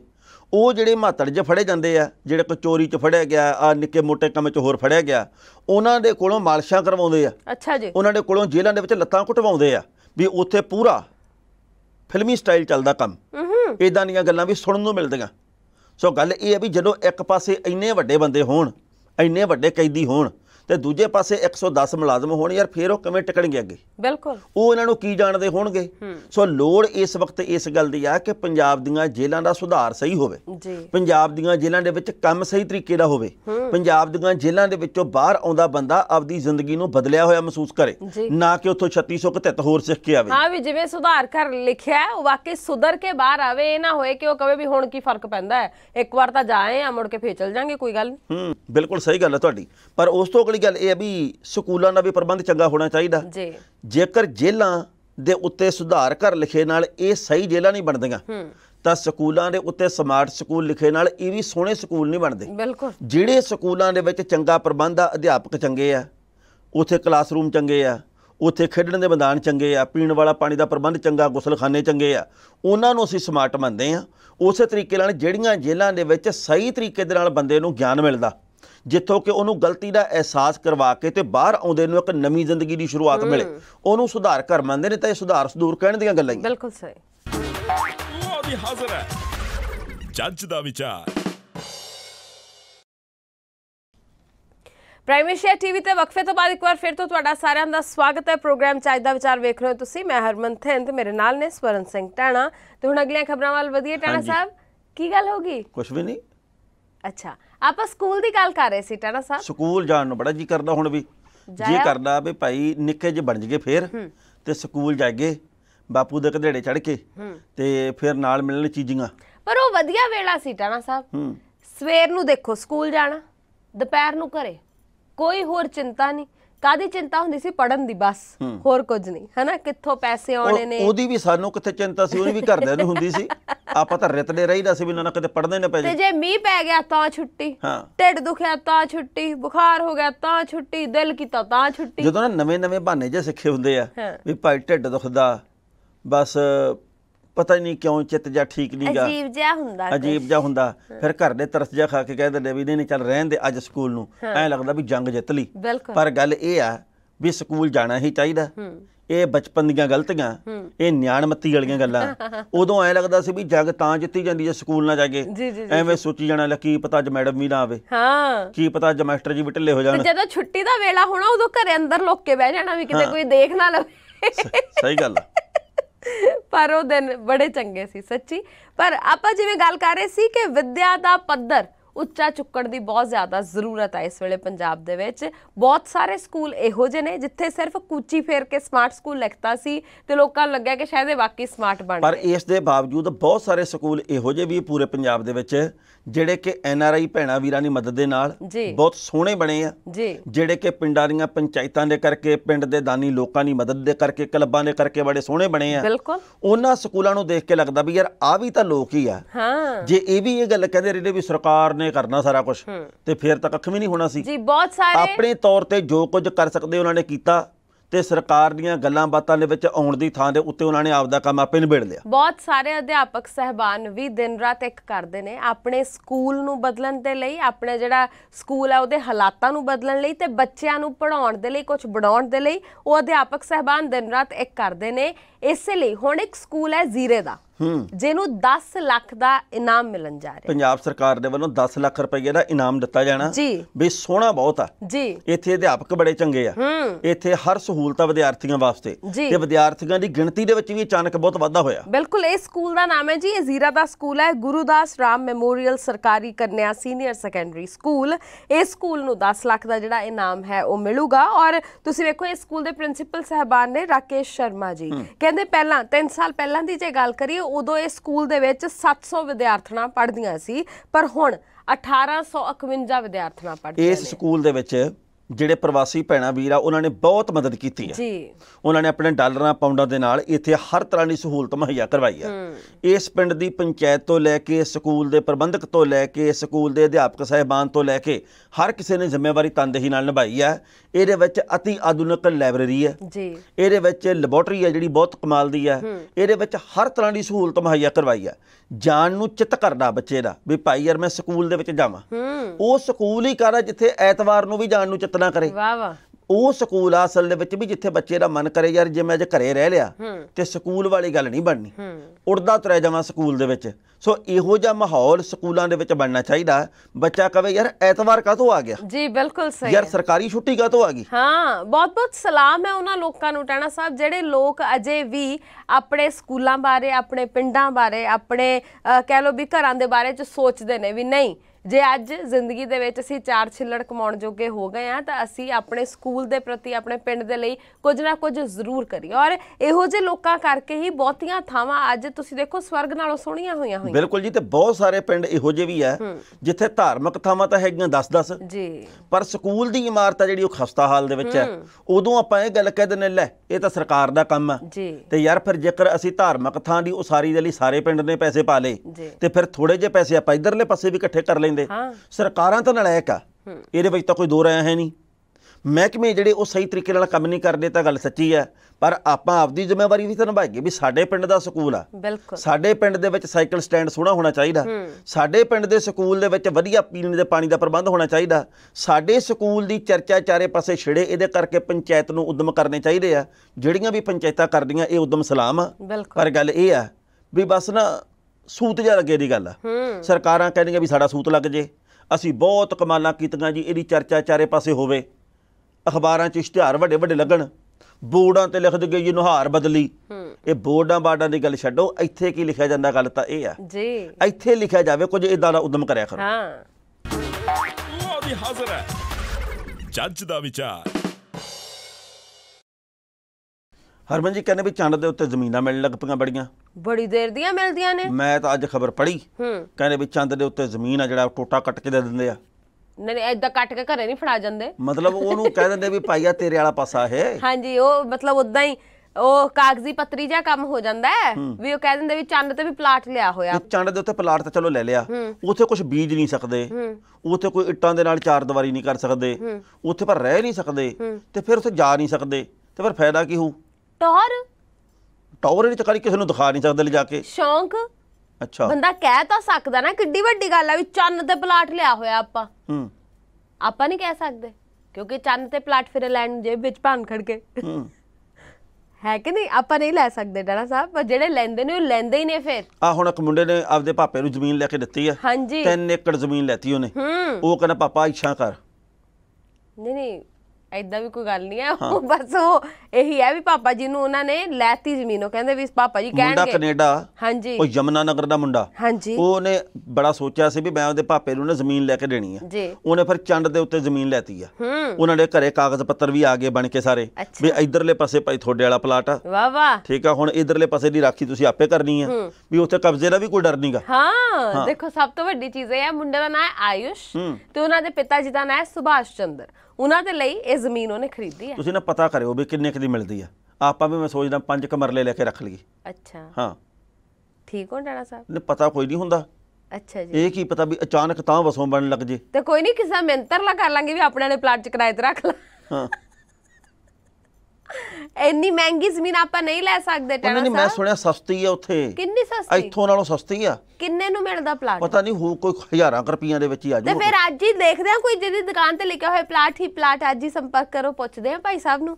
ਉਹ ਜਿਹੜੇ ਮਾਤੜ 'ਚ ਫੜੇ ਜਾਂਦੇ ਆ ਜਿਹੜੇ ਕੋ ਚੋਰੀ 'ਚ ਫੜਿਆ ਗਿਆ ਆ ਨਿੱਕੇ ਮੋਟੇ ਕੰਮ 'ਚ ਹੋਰ ਫੜਿਆ ਗਿਆ ਉਹਨਾਂ ਦੇ ਕੋਲੋਂ ਮਾਲਸ਼ਾਂ ਕਰਵਾਉਂਦੇ ਆ ਅੱਛਾ ਜੀ ਉਹਨਾਂ ਦੇ ਕੋਲੋਂ ਜੇਲ੍ਹਾਂ ਦੇ ਵਿੱਚ ਲੱਤਾਂ ਕੁੱਟਵਾਉਂਦੇ ਆ ਵੀ ਉੱਥੇ ਪੂਰਾ ਫਿਲਮੀ ਸਟਾਈਲ ਚੱਲਦਾ ਕੰਮ ਇਦਾਂ ਦੀਆਂ ਗੱਲਾਂ ਵੀ ਸੁਣਨ ਨੂੰ ਮਿਲਦੀਆਂ ਸੋ ਗੱਲ ਇਹ ਹੈ ਵੀ ਜਦੋਂ ਇੱਕ ਪਾਸੇ ਇੰਨੇ ਵੱਡੇ ਬੰਦੇ ਹੋਣ ਇੰਨੇ ਵੱਡੇ ਕੈਦੀ ਹੋਣ ਤੇ ਦੂਜੇ ਪਾਸੇ 110 ਮੁਲਾਜ਼ਮ ਹੋਣ ਯਾਰ ਫੇਰ ਉਹ ਕਿਵੇਂ ਟਿਕਣਗੇ ਅੱਗੇ ਬਿਲਕੁਲ ਉਹ ਇਹਨਾਂ ਨੂੰ ਕੀ ਜਾਣਦੇ ਹੋਣਗੇ ਸੋ ਲੋੜ ਇਸ ਵਕਤ ਇਸ ਗੱਲ ਦੀ ਆ ਕਿ ਪੰਜਾਬ ਦੀਆਂ ਜੇਲ੍ਹਾਂ ਦਾ ਸੁਧਾਰ ਸਹੀ ਹੋਵੇ ਜੀ ਪੰਜਾਬ ਦੀਆਂ ਜੇਲ੍ਹਾਂ ਦੇ ਵਿੱਚ ਕੰਮ ਸਹੀ ਤਰੀਕੇ ਦਾ ਹੋਵੇ ਪੰਜਾਬ ਦੀਆਂ ਜੇਲ੍ਹਾਂ ਦੇ ਵਿੱਚੋਂ ਬਾਹਰ ਆਉਂਦਾ ਬੰਦਾ ਆਪਦੀ ਜ਼ਿੰਦਗੀ ਨੂੰ ਬਦਲਿਆ ਹੋਇਆ ਮਹਿਸੂਸ ਕਰੇ ਨਾ ਕਿ ਉੱਥੋਂ 3600 ਕਿਤੇ ਹੋਰ ਸਿੱਖ ਕੇ ਆਵੇ ਹਾਂ ਵੀ ਜਿਵੇਂ ਸੁਧਾਰ ਕਰ ਲਿਖਿਆ ਉਹ ਵਾਕਈ ਸੁਧਰ ਕੇ ਬਾਹਰ ਆਵੇ ਇਹ ਨਾ ਹੋਏ ਕਿ ਉਹ ਕਵੇ ਵੀ ਹੁਣ ਕੀ ਫਰਕ ਪੈਂਦਾ ਹੈ ਇੱਕ ਵਾਰ ਤਾਂ ਜਾਏ ਆ ਮੁੜ ਕੇ ਫੇਰ ਚੱਲ ਜਾਾਂਗੇ ਕੋਈ ਗੱਲ ਨਹੀਂ ਹੂੰ ਬਿਲਕੁਲ ਸਹੀ ਗੱਲ ਹੈ ਤੁਹਾਡੀ ਪਰ ਉਸ ਤੋਂ ਅਗਲੀ ਗੱਲ ਇਹ ਹੈ ਵੀ ਸਕੂਲਾਂ ਦਾ ਵੀ ਪ੍ਰਬੰਧ ਚੰਗਾ ਹੋਣਾ ਚਾਹੀਦਾ ਜੀ ਜੇਕਰ ਜੇਲਾਂ ਦੇ ਉੱਤੇ ਸੁਧਾਰ ਕਰ ਲਿਖੇ ਨਾਲ ਇਹ ਸਹੀ ਜੇਲਾਂ ਨਹੀਂ ਬਣਦੀਆਂ ਤਾਂ ਸਕੂਲਾਂ ਦੇ ਉੱਤੇ ਸਮਾਰਟ ਸਕੂਲ ਲਿਖੇ ਨਾਲ ਇਹ ਵੀ ਸੋਹਣੇ ਸਕੂਲ ਨਹੀਂ ਬਣਦੇ ਬਿਲਕੁਲ ਜਿਹੜੇ ਸਕੂਲਾਂ ਦੇ ਵਿੱਚ ਚੰਗਾ ਪ੍ਰਬੰਧ ਆ ਅਧਿਆਪਕ ਚੰਗੇ ਆ ਉਥੇ ਕਲਾਸਰੂਮ ਚੰਗੇ ਆ ਉਥੇ ਖੇਡਣ ਦੇ ਮੈਦਾਨ ਚੰਗੇ ਆ ਪੀਣ ਵਾਲਾ ਪਾਣੀ ਦਾ ਪ੍ਰਬੰਧ ਚੰਗਾ ਗੁਸਲਖਾਨੇ ਚੰਗੇ ਆ ਉਹਨਾਂ ਨੂੰ ਅਸੀਂ ਸਮਾਰਟ ਮੰਨਦੇ ਆ ਉਸੇ ਤਰੀਕੇ ਨਾਲ ਜਿਹੜੀਆਂ ਜੇਲ੍ਹਾਂ ਦੇ ਵਿੱਚ ਸਹੀ ਤਰੀਕੇ ਦੇ ਨਾਲ ਬੰਦੇ ਨੂੰ ਗਿਆਨ ਮਿਲਦਾ ਜਿੱਥੋਂ ਕਿ ਉਹਨੂੰ ਗਲਤੀ ਦਾ ਅਹਿਸਾਸ ਕਰਵਾ ਕੇ ਤੇ ਬਾਹਰ ਆਉਂਦੇ ਨੂੰ ਇੱਕ ਨਵੀਂ ਜ਼ਿੰਦਗੀ ਦੀ ਸ਼ੁਰੂਆਤ ਮਿਲੇ ਉਹਨੂੰ ਸੁਧਾਰ ਕਰ ਮੰਨਦੇ ਨੇ ਤਾਂ ਇਹ ਸੁਧਾਰ ਸਦੂਰ ਕਹਿਣ ਦੀਆਂ ਗੱਲਾਂ ਹੀ ਬਿਲਕੁਲ ਸਹੀ ਉਹ ਵੀ ਹਾਜ਼ਰ ਹੈ ਜੱਜ ਦਾ ਵਿਚਾਰ ਪ੍ਰਾਈਮੇਸ਼ੀਆ ਟੀਵੀ ਤੇ ਵਕਫੇ ਤੋਂ ਬਾਅਦ ਇੱਕ ਵਾਰ ਫਿਰ ਤੋਂ ਤੁਹਾਡਾ ਸਾਰਿਆਂ ਦਾ ਸਵਾਗਤ ਹੈ ਪ੍ਰੋਗਰਾਮ ਚਾਹੇ ਦਾ ਵਿਚਾਰ ਵੇਖ ਰਹੇ ਹੋ ਤੁਸੀਂ ਮੈਂ ਹਰਮਨ ਥੈਂਤ ਮੇਰੇ ਨਾਲ ਨੇ ਸਵਰਨ ਸਿੰਘ ਟਾਣਾ ਤੇ ਹੁਣ ਅਗਲੀਆਂ ਖਬਰਾਂ ਵੱਲ ਵਧੀਏ ਟਾਣਾ ਸਾਹਿਬ ਕੀ ਗੱਲ ਹੋਗੀ ਕੁਝ ਵੀ ਨਹੀਂ ਅੱਛਾ ਆਪਾਂ ਸਕੂਲ ਦੀ ਗੱਲ ਕਰ ਰਹੇ ਸੀ ਟਾਣਾ ਸਾਹਿਬ ਸਕੂਲ ਜਾਣ ਨੂੰ ਬੜਾ ਜੀ ਕਰਦਾ ਹੁਣ ਵੀ ਜੀ ਕਰਦਾ ਵੀ ਭਾਈ ਨਿੱਕੇ ਜਿ ਬਣ ਜਗੇ ਫੇਰ ਤੇ ਸਕੂਲ ਜਾਗੇ ਬਾਪੂ ਦੇ ਕਧੇੜੇ ਚੜ ਕੇ ਤੇ ਫਿਰ ਨਾਲ ਮਿਲਣ ਚੀਜ਼ੀਆਂ ਪਰ ਉਹ ਵਧੀਆ ਵੇਲਾ ਸੀ ਟਾਣਾ ਸਾਹਿਬ ਸਵੇਰ ਨੂੰ ਦੇਖੋ ਸਕੂਲ ਜਾਣਾ ਦੁਪਹਿਰ ਨੂੰ ਘਰੇ ਕੋਈ ਹੋਰ ਚਿੰਤਾ ਨਹੀਂ ਕਾਦੀ ਚਿੰਤਾ ਹੁੰਦੀ ਸੀ ਪੜਨ ਦੀ ਬਸ ਹੋਰ ਕੁਝ ਨਹੀਂ ਹਨਾ ਕਿੱਥੋਂ ਪੈਸੇ ਆਉਣੇ ਨੇ ਉਹਦੀ ਵੀ ਸਾਨੂੰ ਕਿੱਥੇ ਚਿੰਤਾ ਸੀ ਉਹਨੇ ਵੀ ਕਰਦੇ ਨੂੰ ਹੁੰਦੀ ਸੀ ਆਪਾਂ ਤਾਂ ਰਿਤਦੇ ਰਹੀਦਾ ਸੀ ਵੀ ਨਾ ਕਿਤੇ ਪੜਦੇ ਨਾ ਪੈ ਜੇ ਤੇ ਜੇ ਮੀਂਹ ਪੈ ਗਿਆ ਤਾਂ ਛੁੱਟੀ ਢਿੱਡ ਦੁਖਿਆ ਤਾਂ ਛੁੱਟੀ ਬੁਖਾਰ ਹੋ ਗਿਆ ਤਾਂ ਛੁੱਟੀ ਦਿਲ ਕੀਤਾ ਤਾਂ ਛੁੱਟੀ ਜਦੋਂ ਨਾ ਨਵੇਂ ਨਵੇਂ ਬਹਾਨੇ ਜੇ ਸਿੱਖੇ ਹੁੰਦੇ ਆ ਵੀ ਭਾਈ ਢਿੱਡ ਦੁਖਦਾ ਬਸ ਪਤਾ ਨਹੀਂ ਕਿਉਂ ਚਿੱਤ ਜਾਂ ਠੀਕ ਨਹੀਂ ਗਾ ਅਜੀਬ ਜਿਹਾ ਹੁੰਦਾ ਅਜੀਬ ਜਿਹਾ ਹੁੰਦਾ ਫਿਰ ਘਰ ਦੇ ਤਰਸ ਜਿਹਾ ਖਾ ਕੇ ਕਹਿੰਦੇ ਦਿੰਦੇ ਵੀ ਨਹੀਂ ਨਹੀਂ ਚੱਲ ਰਹਿਣ ਦੇ ਅੱਜ ਸਕੂਲ ਨੂੰ ਐ ਲੱਗਦਾ ਵੀ ਜੰਗ ਜਿੱਤ ਲਈ ਪਰ ਗੱਲ ਇਹ ਆ ਵੀ ਸਕੂਲ ਜਾਣਾ ਹੀ ਚਾਹੀਦਾ ਇਹ ਬਚਪਨ ਦੀਆਂ ਗਲਤੀਆਂ ਇਹ ਨਿਆਣਮਤੀ ਵਾਲੀਆਂ ਗੱਲਾਂ [LAUGHS] ਉਦੋਂ ਐ ਲੱਗਦਾ ਸੀ ਵੀ ਜੰਗ ਤਾਂ ਜਿੱਤੀ ਜਾਂਦੀ ਜੇ ਸਕੂਲ ਨਾ ਜਾਗੇ ਐਵੇਂ ਸੋਚੀ ਜਾਣਾ ਲੱਕੀ ਪਤਾ ਅੱਜ ਮੈਡਮ ਵੀ ਨਾ ਆਵੇ ਹਾਂ ਕੀ ਪਤਾ ਅੱਜ ਮਾਸਟਰ ਜੀ ਵੀ ਢਿੱਲੇ ਹੋ ਜਾਣ ਜਦੋਂ ਛੁੱਟੀ ਦਾ ਵੇਲਾ ਹੋਣਾ ਉਦੋਂ ਘਰੇ ਅੰਦਰ ਲੁੱਕ ਕੇ ਬਹਿ ਜਾਣਾ ਵੀ ਕਿਤੇ ਕੋਈ ਦੇਖ ਨਾ ਲਵੇ ਸਹੀ ਗੱਲ ਆ ਪਰ ਉਹ ਦਿਨ ਬੜੇ ਚੰਗੇ ਸੀ ਸੱਚੀ ਪਰ ਆਪਾਂ ਜਿਵੇਂ ਗੱਲ ਕਰ ਰਹੇ ਸੀ ਕਿ ਵਿਦਿਆ ਦਾ ਪੱਧਰ ਉੱਚਾ ਚੁੱਕਣ ਦੀ ਬਹੁਤ ਜ਼ਿਆਦਾ ਜ਼ਰੂਰਤ ਹੈ ਇਸ ਵੇਲੇ ਪੰਜਾਬ ਦੇ ਵਿੱਚ ਬਹੁਤ ਸਾਰੇ ਸਕੂਲ ਇਹੋ ਜਿਹੇ ਨੇ ਜਿੱਥੇ ਸਿਰਫ ਕੂਚੀ ਫੇਰ ਕੇ ਸਮਾਰਟ ਸਕੂਲ ਲਿਖਤਾ ਸੀ ਤੇ ਲੋਕਾਂ ਨੂੰ ਲੱਗਿਆ ਕਿ ਸ਼ਾਇਦ ਇਹ ਵਾਕਈ ਸਮਾਰਟ ਬਣ ਪਰ ਇਸ ਦੇ ਬਾਵਜੂਦ ਬਹੁਤ ਸਾਰੇ ਸਕੂਲ ਇਹੋ ਜਿਹੇ ਵੀ ਪੂਰੇ ਪੰਜਾਬ ਦੇ ਵਿੱਚ ਜਿਹੜੇ ਕਿ ਐਨ ਆਰ ਆਈ ਭੈਣਾ ਵੀਰਾਂ ਦੀ ਮਦਦ ਦੇ ਨਾਲ ਬਹੁਤ ਸੋਹਣੇ ਬਣੇ ਆ ਜਿਹੜੇ ਕਿ ਪਿੰਡਾਂ ਦੀਆਂ ਪੰਚਾਇਤਾਂ ਦੇ ਕਰਕੇ ਪਿੰਡ ਦੇ ਦਾਨੀ ਲੋਕਾਂ ਦੀ ਮਦਦ ਦੇ ਕਰਕੇ ਕਲੱਬਾਂ ਦੇ ਕਰਕੇ ਬੜੇ ਸੋਹਣੇ ਬਣੇ ਆ ਬਿਲਕੁਲ ਉਹਨਾਂ ਸਕੂਲਾਂ ਨੂੰ ਦੇਖ ਕੇ ਲੱਗਦਾ ਵੀ ਯਾਰ ਆ ਵੀ ਤਾਂ ਲੋਕ ਹੀ ਆ ਹਾਂ ਜੇ ਇਹ ਵੀ ਇਹ ਗੱਲ ਕਹਿੰਦੇ ਰਹਿੰਦੇ ਵੀ ਸਰਕਾਰ ਨੇ ਕਰਨਾ ਸਾਰਾ ਕੁਝ ਤੇ ਫਿਰ ਤਾਂ ਕੱਖ ਵੀ ਨਹੀਂ ਹੋਣਾ ਸੀ ਜੀ ਬਹੁਤ ਸਾਰੇ ਆਪਣੇ ਤੌਰ ਤੇ ਜੋ ਕੁਝ ਕਰ ਸਕਦੇ ਉਹਨਾਂ ਨੇ ਕੀਤਾ ਤੇ ਸਰਕਾਰ ਦੀਆਂ ਗੱਲਾਂ ਬਾਤਾਂ ਦੇ ਵਿੱਚ ਆਉਣ ਦੀ ਥਾਂ ਦੇ ਉੱਤੇ ਉਹਨਾਂ ਨੇ ਆਪ ਦਾ ਕੰਮ ਆਪੇ ਨਿਬੇੜ ਲਿਆ ਬਹੁਤ ਸਾਰੇ ਅਧਿਆਪਕ ਸਹਿਬਾਨ ਵੀ ਦਿਨ ਰਾਤ ਇੱਕ ਕਰਦੇ ਨੇ ਆਪਣੇ ਸਕੂਲ ਨੂੰ ਬਦਲਣ ਦੇ ਲਈ ਆਪਣੇ ਜਿਹੜਾ ਸਕੂਲ ਆ ਉਹਦੇ ਹਾਲਾਤਾਂ ਨੂੰ ਬਦਲਣ ਲਈ ਤੇ ਬੱਚਿਆਂ ਨੂੰ ਪੜਾਉਣ ਦੇ ਲਈ ਕੁਝ ਬਣਾਉਣ ਦੇ ਲਈ ਉਹ ਅਧਿਆਪਕ ਸਹਿਬਾਨ ਦਿਨ ਰਾਤ ਇੱਕ ਕਰਦੇ ਨੇ ਇਸੇ ਲਈ ਹੁਣ ਇੱਕ ਸਕੂਲ ਹੈ ਜ਼ੀਰੇ ਦਾ ਜਿਹਨੂੰ 10 ਲੱਖ ਦਾ ਇਨਾਮ ਮਿਲਣ ਜਾ ਰਿਹਾ ਪੰਜਾਬ ਸਰਕਾਰ ਦੇ ਵੱਲੋਂ 10 ਲੱਖ ਰੁਪਏ ਦਾ ਇਨਾਮ ਦਿੱਤਾ ਜਾਣਾ ਵੀ ਸੋਹਣਾ ਬਹੁਤ ਆ ਜੀ ਇੱਥੇ ਅਧਿਆਪਕ ਬੜੇ ਚੰਗੇ ਆ ਇੱਥੇ ਹਰ ਸਹੂਲਤਾਂ ਵਿਦਿਆਰਥੀਆਂ ਵਾਸਤੇ ਤੇ ਵਿਦਿਆਰਥੀਆਂ ਦੀ ਗਿਣਤੀ ਦੇ ਵਿੱਚ ਵੀ ਅਚਾਨਕ ਬਹੁਤ ਵਾਧਾ ਹੋਇਆ ਬਿਲਕੁਲ ਇਹ ਸਕੂਲ ਦਾ ਨਾਮ ਹੈ ਜੀ ਇਹ ਜ਼ੀਰਾ ਦਾ ਸਕੂਲ ਹੈ ਗੁਰੂਦਾਸ ਰਾਮ ਮੈਮੋਰੀਅਲ ਸਰਕਾਰੀ ਕੰਨਿਆ ਸੀਨੀਅਰ ਸੈਕੰਡਰੀ ਸਕੂਲ ਇਸ ਸਕੂਲ ਨੂੰ 10 ਲੱਖ ਦਾ ਜਿਹੜਾ ਇਨਾਮ ਹੈ ਉਹ ਮਿਲੂਗਾ ਔਰ ਤੁਸੀਂ ਵੇਖੋ ਇਸ ਸਕੂਲ ਦੇ ਪ੍ਰਿੰਸੀਪਲ ਸਹਿਬਾਨ ਨੇ ਰਾਕੇਸ਼ ਸ਼ਰਮਾ ਜੀ ਕਹਿੰਦੇ ਪਹਿਲਾਂ 3 ਸਾਲ ਪਹਿਲਾਂ ਦੀ ਜੇ ਗੱਲ ਕਰੀਏ ਉਦੋਂ ਇਹ ਸਕੂਲ ਦੇ ਵਿੱਚ 700 ਵਿਦਿਆਰਥਣਾ ਪੜ੍ਹਦੀਆਂ ਸੀ ਪਰ ਹੁਣ 1851 ਵਿਦਿਆਰਥਣਾ ਪੜ੍ਹਦੀਆਂ ਇਸ ਸਕੂਲ ਦੇ ਵਿੱਚ ਜਿਹੜੇ ਪ੍ਰਵਾਸੀ ਭੈਣਾ ਵੀਰ ਆ ਉਹਨਾਂ ਨੇ ਬਹੁਤ ਮਦਦ ਕੀਤੀ ਹੈ ਜੀ ਉਹਨਾਂ ਨੇ ਆਪਣੇ ਡਾਲਰਾਂ ਪਾਉਂਡਾਂ ਦੇ ਨਾਲ ਇੱਥੇ ਹਰ ਤਰ੍ਹਾਂ ਦੀ ਸਹੂਲਤ ਮੁਹੱਈਆ ਕਰਵਾਈ ਹੈ ਇਸ ਪਿੰਡ ਦੀ ਪੰਚਾਇਤ ਤੋਂ ਲੈ ਕੇ ਸਕੂਲ ਦੇ ਪ੍ਰਬੰਧਕ ਤੋਂ ਲੈ ਕੇ ਸਕੂਲ ਦੇ ਅਧਿਆਪਕ ਸਹਿਬਾਨ ਤੋਂ ਲੈ ਕੇ ਹਰ ਕਿਸੇ ਨੇ ਜ਼ਿੰਮੇਵਾਰੀ ਤਨਦੇਹੀ ਨਾਲ ਨਿਭਾਈ ਹੈ ਇਹਦੇ ਵਿੱਚ ਅਤੀ ਆਧੁਨਿਕ ਲਾਇਬ੍ਰੇਰੀ ਹੈ ਜੀ ਇਹਦੇ ਵਿੱਚ ਲੈਬੋਰਟਰੀ ਹੈ ਜਿਹੜੀ ਬਹੁਤ ਕਮਾਲ ਦੀ ਹੈ ਇਹਦੇ ਵਿੱਚ ਹਰ ਤਰ੍ਹਾਂ ਦੀ ਸਹੂਲਤ ਮੁਹੱਈਆ ਕਰਵਾਈ ਹੈ ਜਾਣ ਨੂੰ ਚਿੱਤ ਕਰਦਾ ਬੱਚੇ ਦਾ ਵੀ ਭਾਈ ਯਾਰ ਮੈਂ ਸਕੂਲ ਦੇ ਵਿੱਚ ਜਾਵਾਂ ਉਹ ਸਕੂਲ ਹੀ ਕਰਾ ਜਿੱਥੇ ਐਤਵਾਰ ਨੂੰ ਵੀ ਜਾਣ ਨੂੰ ਚਿੱਤ ਨਾ ਕਰੇ ਵਾਹ ਵਾਹ ਉਹ ਸਕੂਲ ਆ ਅਸਲ ਦੇ ਵਿੱਚ ਵੀ ਜਿੱਥੇ ਬੱਚੇ ਦਾ ਮਨ ਕਰੇ ਯਾਰ ਜੇ ਮੈਂ ਅੱਜ ਘਰੇ ਰਹਿ ਲਿਆ ਤੇ ਸਕੂਲ ਵਾਲੀ ਗੱਲ ਨਹੀਂ ਬਣਨੀ ਉੜਦਾ ਤੁਰੇ ਜਾਵਾਂ ਸਕੂਲ ਦੇ ਵਿੱਚ ਸੋ ਇਹੋ ਜਿਹਾ ਮਾਹੌਲ ਸਕੂਲਾਂ ਦੇ ਵਿੱਚ ਬਣਨਾ ਚਾਹੀਦਾ ਬੱਚਾ ਕਵੇ ਯਾਰ ਐਤਵਾਰ ਕਾਹਤੋਂ ਆ ਗਿਆ ਜੀ ਬਿਲਕੁਲ ਸਹੀ ਯਾਰ ਸਰਕਾਰੀ ਛੁੱਟੀ ਕਾਹਤੋਂ ਆ ਗਈ ਹਾਂ ਬਹੁਤ ਬਹੁਤ ਸਲਾਮ ਹੈ ਉਹਨਾਂ ਲੋਕਾਂ ਨੂੰ ਟਾਣਾ ਸਾਹਿਬ ਜਿਹੜੇ ਲੋਕ ਅਜੇ ਵੀ ਆਪਣੇ ਸਕੂਲਾਂ ਬਾਰੇ ਆਪਣੇ ਪਿੰਡਾਂ ਬਾਰੇ ਆਪਣੇ ਕਹਿ ਲੋ ਵੀ ਘਰਾਂ ਦੇ ਬਾਰੇ ਚ ਸੋਚਦੇ ਨੇ ਵੀ ਨਹੀਂ ਜੇ ਅੱਜ ਜ਼ਿੰਦਗੀ ਦੇ ਵਿੱਚ ਅਸੀਂ ਚਾਰ ਛਿੱਲੜ ਕਮਾਉਣ ਜੋਗੇ ਹੋ ਗਏ ਆ ਤਾਂ ਅਸੀਂ ਆਪਣੇ ਸਕੂਲ ਦੇ ਪ੍ਰਤੀ ਆਪਣੇ ਪਿੰਡ ਦੇ ਲਈ ਕੁਝ ਨਾ ਕੁਝ ਜ਼ਰੂਰ ਕਰੀਏ ਔਰ ਇਹੋ ਜੇ ਲੋਕਾਂ ਕਰਕੇ ਹੀ ਬਹੁਤੀਆਂ ਥਾਵਾਂ ਅੱਜ ਤੁਸੀਂ ਦੇਖੋ ਸਵਰਗ ਨਾਲੋਂ ਸੋਹਣੀਆਂ ਹੋਈਆਂ ਹੋਈਆਂ ਬਿਲਕੁਲ ਜੀ ਤੇ ਬਹੁਤ ਸਾਰੇ ਪਿੰਡ ਇਹੋ ਜੇ ਵੀ ਆ ਜਿੱਥੇ ਧਾਰਮਿਕ ਥਾਵਾਂ ਤਾਂ ਹੈਗੀਆਂ 10-10 ਜੀ ਪਰ ਸਕੂਲ ਦੀ ਇਮਾਰਤ ਆ ਜਿਹੜੀ ਉਹ ਖਸਤਾ ਹਾਲ ਦੇ ਵਿੱਚ ਹੈ ਉਦੋਂ ਆਪਾਂ ਇਹ ਗੱਲ ਕਹਿ ਦਿੰਨੇ ਲੈ ਇਹ ਤਾਂ ਸਰਕਾਰ ਦਾ ਕੰਮ ਆ ਤੇ ਯਾਰ ਫਿਰ ਜੇਕਰ ਅਸੀਂ ਧਾਰਮਿਕ ਥਾਂ ਦੀ ਉਸਾਰੀ ਦੇ ਲਈ ਸਾਰੇ ਪਿੰਡ ਨੇ ਪੈਸੇ ਪਾ ਲਏ ਤੇ ਫਿਰ ਥੋੜੇ ਜਿਹੇ ਪੈਸੇ ਆਪਾਂ ਇਧਰਲੇ ਪਾਸੇ ਵੀ ਇਕੱਠੇ ਕਰ ਲਏ ਲੈਂਦੇ ਸਰਕਾਰਾਂ ਤਾਂ ਨਲਾਇਕ ਆ ਇਹਦੇ ਵਿੱਚ ਤਾਂ ਕੋਈ ਦੋ ਰਾਇਆ ਹੈ ਨਹੀਂ ਮਹਿਕਮੇ ਜਿਹੜੇ ਉਹ ਸਹੀ ਤਰੀਕੇ ਨਾਲ ਕੰਮ ਨਹੀਂ ਕਰਦੇ ਤਾਂ ਗੱਲ ਸੱਚੀ ਹੈ ਪਰ ਆਪਾਂ ਆਪਦੀ ਜ਼ਿੰਮੇਵਾਰੀ ਵੀ ਤਾਂ ਨਿਭਾਈਏ ਵੀ ਸਾਡੇ ਪਿੰਡ ਦਾ ਸਕੂਲ ਆ ਸਾਡੇ ਪਿੰਡ ਦੇ ਵਿੱਚ ਸਾਈਕਲ ਸਟੈਂਡ ਸੋਹਣਾ ਹੋਣਾ ਚਾਹੀਦਾ ਸਾਡੇ ਪਿੰਡ ਦੇ ਸਕੂਲ ਦੇ ਵਿੱਚ ਵਧੀਆ ਪੀਣ ਦੇ ਪਾਣੀ ਦਾ ਪ੍ਰਬੰਧ ਹੋਣਾ ਚਾਹੀਦਾ ਸਾਡੇ ਸਕੂਲ ਦੀ ਚਰਚਾ ਚਾਰੇ ਪਾਸੇ ਛਿੜੇ ਇਹਦੇ ਕਰਕੇ ਪੰਚਾਇਤ ਨੂੰ ਉਦਮ ਕਰਨੇ ਚਾਹੀਦੇ ਆ ਜਿਹੜੀਆਂ ਵੀ ਪੰਚਾਇਤਾਂ ਕਰਦੀਆਂ ਇਹ ਉਦਮ ਸਲਾਮ ਆ ਪਰ ਗੱਲ ਇਹ ਆ ਵੀ ਬਸ ਨਾ ਸੂਤ ਜਿਹਾ ਲੱਗੇ ਦੀ ਗੱਲ ਆ ਸਰਕਾਰਾਂ ਕਹਿੰਦੀਆਂ ਵੀ ਸਾਡਾ ਸੂਤ ਲੱਗ ਜੇ ਅਸੀਂ ਬਹੁਤ ਕਮਾਲਾਂ ਕੀਤੀਆਂ ਜੀ ਇਹਦੀ ਚਰਚਾ ਚਾਰੇ ਪਾਸੇ ਹੋਵੇ ਅਖਬਾਰਾਂ 'ਚ ਇਸ਼ਤਿਹਾਰ ਵੱਡੇ ਵੱਡੇ ਲੱਗਣ ਬੋਰਡਾਂ ਤੇ ਲਿਖ ਦਿੱਗੇ ਜੀ ਨੁਹਾਰ ਬਦਲੀ ਇਹ ਬੋਰਡਾਂ ਬਾਰਡਾਂ ਦੀ ਗੱਲ ਛੱਡੋ ਇੱਥੇ ਕੀ ਲਿਖਿਆ ਜਾਂਦਾ ਗੱਲ ਤਾਂ ਇਹ ਆ ਜੀ ਇੱਥੇ ਲਿਖਿਆ ਜਾਵੇ ਕੁਝ ਇਦਾਂ ਦਾ ਉਦਮ ਕਰਿਆ ਕਰੋ ਹਾਂ ਉਹ ਵੀ ਹਾਜ਼ਰ ਹੈ ਜੱਜ ਦਾ ਵਿਚਾਰ ਹਰਮਨ ਜੀ ਕਹਿੰਦੇ ਵੀ ਚੰਦ ਦੇ ਉੱਤੇ ਜ਼ਮੀਨਾਂ ਮਿਲਣ ਲੱਗ ਪਈਆਂ ਬੜੀਆਂ ਬੜੀ ਦੇਰ ਦੀਆਂ ਮਿਲਦੀਆਂ ਨੇ ਮੈਂ ਤਾਂ ਅੱਜ ਖਬਰ ਪੜ੍ਹੀ ਹੂੰ ਕਹਿੰਦੇ ਵੀ ਚੰਦ ਦੇ ਉੱਤੇ ਜ਼ਮੀਨ ਆ ਜਿਹੜਾ ਉਹ ਟੋਟਾ ਕੱਟ ਕੇ ਦੇ ਦਿੰਦੇ ਆ ਨਹੀਂ ਨਹੀਂ ਐਦਾਂ ਕੱਟ ਕੇ ਘਰੇ ਨਹੀਂ ਫੜਾ ਜਾਂਦੇ ਮਤਲਬ ਉਹਨੂੰ ਕਹਿ ਦਿੰਦੇ ਵੀ ਭਾਈਆ ਤੇਰੇ ਵਾਲਾ ਪਾਸਾ ਇਹ ਹਾਂਜੀ ਉਹ ਮਤਲਬ ਉਦਾਂ ਹੀ ਉਹ ਕਾਗਜ਼ੀ ਪੱਤਰੀ ਜਿਹਾ ਕੰਮ ਹੋ ਜਾਂਦਾ ਹੈ ਵੀ ਉਹ ਕਹਿ ਦਿੰਦੇ ਵੀ ਚੰਦ ਤੇ ਵੀ ਪਲਾਟ ਲਿਆ ਹੋਇਆ ਚੰਦ ਦੇ ਉੱਤੇ ਪਲਾਟ ਤਾਂ ਚਲੋ ਲੈ ਲਿਆ ਉੱਥੇ ਕੁਝ ਬੀਜ ਨਹੀਂ ਸਕਦੇ ਉੱਥੇ ਕੋਈ ਇੱਟਾਂ ਦੇ ਨਾਲ ਚਾਰ ਦੀਵਾਰੀ ਨਹੀਂ ਕਰ ਸਕਦੇ ਉੱਥੇ ਪਰ ਰਹਿ ਨਹੀਂ ਸਕਦੇ ਤੇ ਫਿਰ ਉੱਥੇ ਜਾ ਨਹੀਂ ਸਕਦੇ ਤੇ ਫਿਰ ਫਾਇਦਾ ਕੀ ਹੋਊ ਟੌਰ ਟੌਰ ਇਹਦੀ ਕਰੀ ਕਿਸੇ ਨੂੰ ਦਿਖਾ ਨਹੀਂ ਸਕਦਾ ਲੈ ਜਾ ਕੇ ਸ਼ੌਂਕ ਅੱਛਾ ਬੰਦਾ ਕਹਿ ਤਾਂ ਸਕਦਾ ਨਾ ਕਿੱਡੀ ਵੱਡੀ ਗੱਲ ਆ ਵੀ ਚੰਨ ਤੇ ਪਲਾਟ ਲਿਆ ਹੋਇਆ ਆਪਾਂ ਹੂੰ ਆਪਾਂ ਨਹੀਂ ਕਹਿ ਸਕਦੇ ਕਿਉਂਕਿ ਚੰਨ ਤੇ ਪਲਾਟ ਫਿਰ ਲੈਣ ਜੇਬ ਵਿੱਚ ਭਾਂ ਖੜ ਕੇ ਹੂੰ ਹੈ ਕਿ ਨਹੀਂ ਆਪਾਂ ਨਹੀਂ ਲੈ ਸਕਦੇ ਡਾਣਾ ਸਾਹਿਬ ਪਰ ਜਿਹੜੇ ਲੈਂਦੇ ਨੇ ਉਹ ਲੈਂਦੇ ਹੀ ਨੇ ਫਿਰ ਆ ਹੁਣ ਇੱਕ ਮੁੰਡੇ ਨੇ ਆਪਦੇ ਪਾਪੇ ਨੂੰ ਜ਼ਮੀਨ ਲੈ ਕੇ ਦਿੱਤੀ ਆ ਹਾਂਜੀ 3 ਏਕੜ ਜ਼ਮੀਨ ਲੈਤੀ ਉਹਨੇ ਹੂੰ ਉਹ ਕਹਿੰਦਾ ਪਾਪਾ ਇੱਛਾ ਕਰ ਨਹੀਂ ਨਹੀਂ ਐਦਾਂ ਵੀ ਕੋਈ ਗੱਲ ਨਹੀਂ ਹੈ ਉਹ ਬਸ ਉਹ ਇਹੀ ਹੈ ਵੀ ਪਾਪਾ ਜੀ ਨੂੰ ਉਹਨਾਂ ਨੇ ਲੈਤੀ ਜ਼ਮੀਨ ਉਹ ਕਹਿੰਦੇ ਵੀ ਪਾਪਾ ਜੀ ਕਹਿਣਗੇ ਮੁੰਡਾ ਕੈਨੇਡਾ ਹਾਂਜੀ ਉਹ ਯਮਨਾ ਨਗਰ ਦਾ ਮੁੰਡਾ ਹਾਂਜੀ ਉਹਨੇ ਬੜਾ ਸੋਚਿਆ ਸੀ ਵੀ ਮੈਂ ਉਹਦੇ ਪਾਪੇ ਨੂੰ ਨਾ ਜ਼ਮੀਨ ਲੈ ਕੇ ਦੇਣੀ ਆ ਜੀ ਉਹਨੇ ਫਿਰ ਚੰਡ ਦੇ ਉੱਤੇ ਜ਼ਮੀਨ ਲੈਤੀ ਆ ਉਹਨਾਂ ਦੇ ਘਰੇ ਕਾਗਜ਼ ਪੱਤਰ ਵੀ ਆ ਗਏ ਬਣ ਕੇ ਸਾਰੇ ਵੀ ਇਧਰਲੇ ਪਾਸੇ ਭਾਈ ਤੁਹਾਡੇ ਵਾਲਾ ਪਲਾਟ ਆ ਵਾਹ ਵਾਹ ਠੀਕ ਆ ਹੁਣ ਇਧਰਲੇ ਪਾਸੇ ਦੀ ਰਾਖੀ ਤੁਸੀਂ ਆਪੇ ਕਰਨੀ ਆ ਵੀ ਉੱਥੇ ਕਬਜ਼ੇ ਦਾ ਵੀ ਕੋਈ ਡਰ ਨਹੀਂਗਾ ਹਾਂ ਦੇਖੋ ਸਭ ਤੋਂ ਵੱਡੀ ਚੀਜ਼ ਇਹ ਹੈ ਮੁੰਡੇ ਦਾ ਨਾਮ ਹੈ ਆਯੁਸ਼ ਤੇ ਉਹਨਾਂ ਦੇ ਪਿਤਾ ਜੀ ਦਾ ਨਾਮ ਹੈ ਸੁਭਾਸ਼ ਚੰਦਰ ਉਹਨਾਂ ਦੇ ਲਈ ਇਹ ਜ਼ਮੀਨ ਉਹਨੇ ਖਰੀਦੀ ਹੈ ਤੁਸੀਂ ਨਾ ਪਤਾ ਕਰਿਓ ਵੀ ਕਿੰਨੇ ਕੁ ਦੀ ਮਿਲਦੀ ਆ ਆਪਾਂ ਵੀ ਮੈਂ ਸੋਚਦਾ ਪੰਜ ਕਮਰਲੇ ਲੈ ਕੇ ਰੱਖ ਲਈ ਅੱਛਾ ਹਾਂ ਠੀਕ ਹੋ ਡਾਣਾ ਸਾਹਿਬ ਨੇ ਪਤਾ ਕੋਈ ਨਹੀਂ ਹੁੰਦਾ ਅੱਛਾ ਜੀ ਇਹ ਕੀ ਪਤਾ ਵੀ ਅਚਾਨਕ ਤਾਂ ਵਸੋਂ ਬਣਨ ਲੱਗ ਜੇ ਤੇ ਕੋਈ ਨਹੀਂ ਕਿਸੇ ਮਿੰਤਰ ਲਾ ਕਰ ਲਾਂਗੇ ਵੀ ਆਪਣੇ ਵਾਲੇ ਪਲਾਟ ਚ ਕਿਰਾਏ ਤੇ ਰੱਖ ਲਾ ਹਾਂ ਇੰਨੀ ਮਹਿੰਗੀ ਜ਼ਮੀਨ ਆਪਾਂ ਨਹੀਂ ਲੈ ਸਕਦੇ ਟਾਣਾ ਸਾਹਿਬ ਨਹੀਂ ਮੈਂ ਸੁਣਿਆ ਸਸਤੀ ਆ ਉੱਥੇ ਕਿੰਨੀ ਸਸਤੀ ਇੱਥੋਂ ਨਾਲੋਂ ਸਸਤੀ ਆ ਕਿੰਨੇ ਨੂੰ ਮਿਲਦਾ ਪਲਾਟ ਪਤਾ ਨਹੀਂ ਹੋ ਕੋਈ ਹਜ਼ਾਰਾਂ ਰੁਪਈਆਂ ਦੇ ਵਿੱਚ ਹੀ ਆ ਜੂ ਤੇ ਫਿਰ ਅੱਜ ਹੀ ਦੇਖਦੇ ਆ ਕੋਈ ਜਿਹਦੀ ਦੁਕਾਨ ਤੇ ਲਿਖਿਆ ਹੋਇਆ ਪਲਾਟ ਹੀ ਪਲਾਟ ਅੱਜ ਹੀ ਸੰਪਰਕ ਕਰੋ ਪੁੱਛਦੇ ਆ ਭਾਈ ਸਾਹਿਬ ਨੂੰ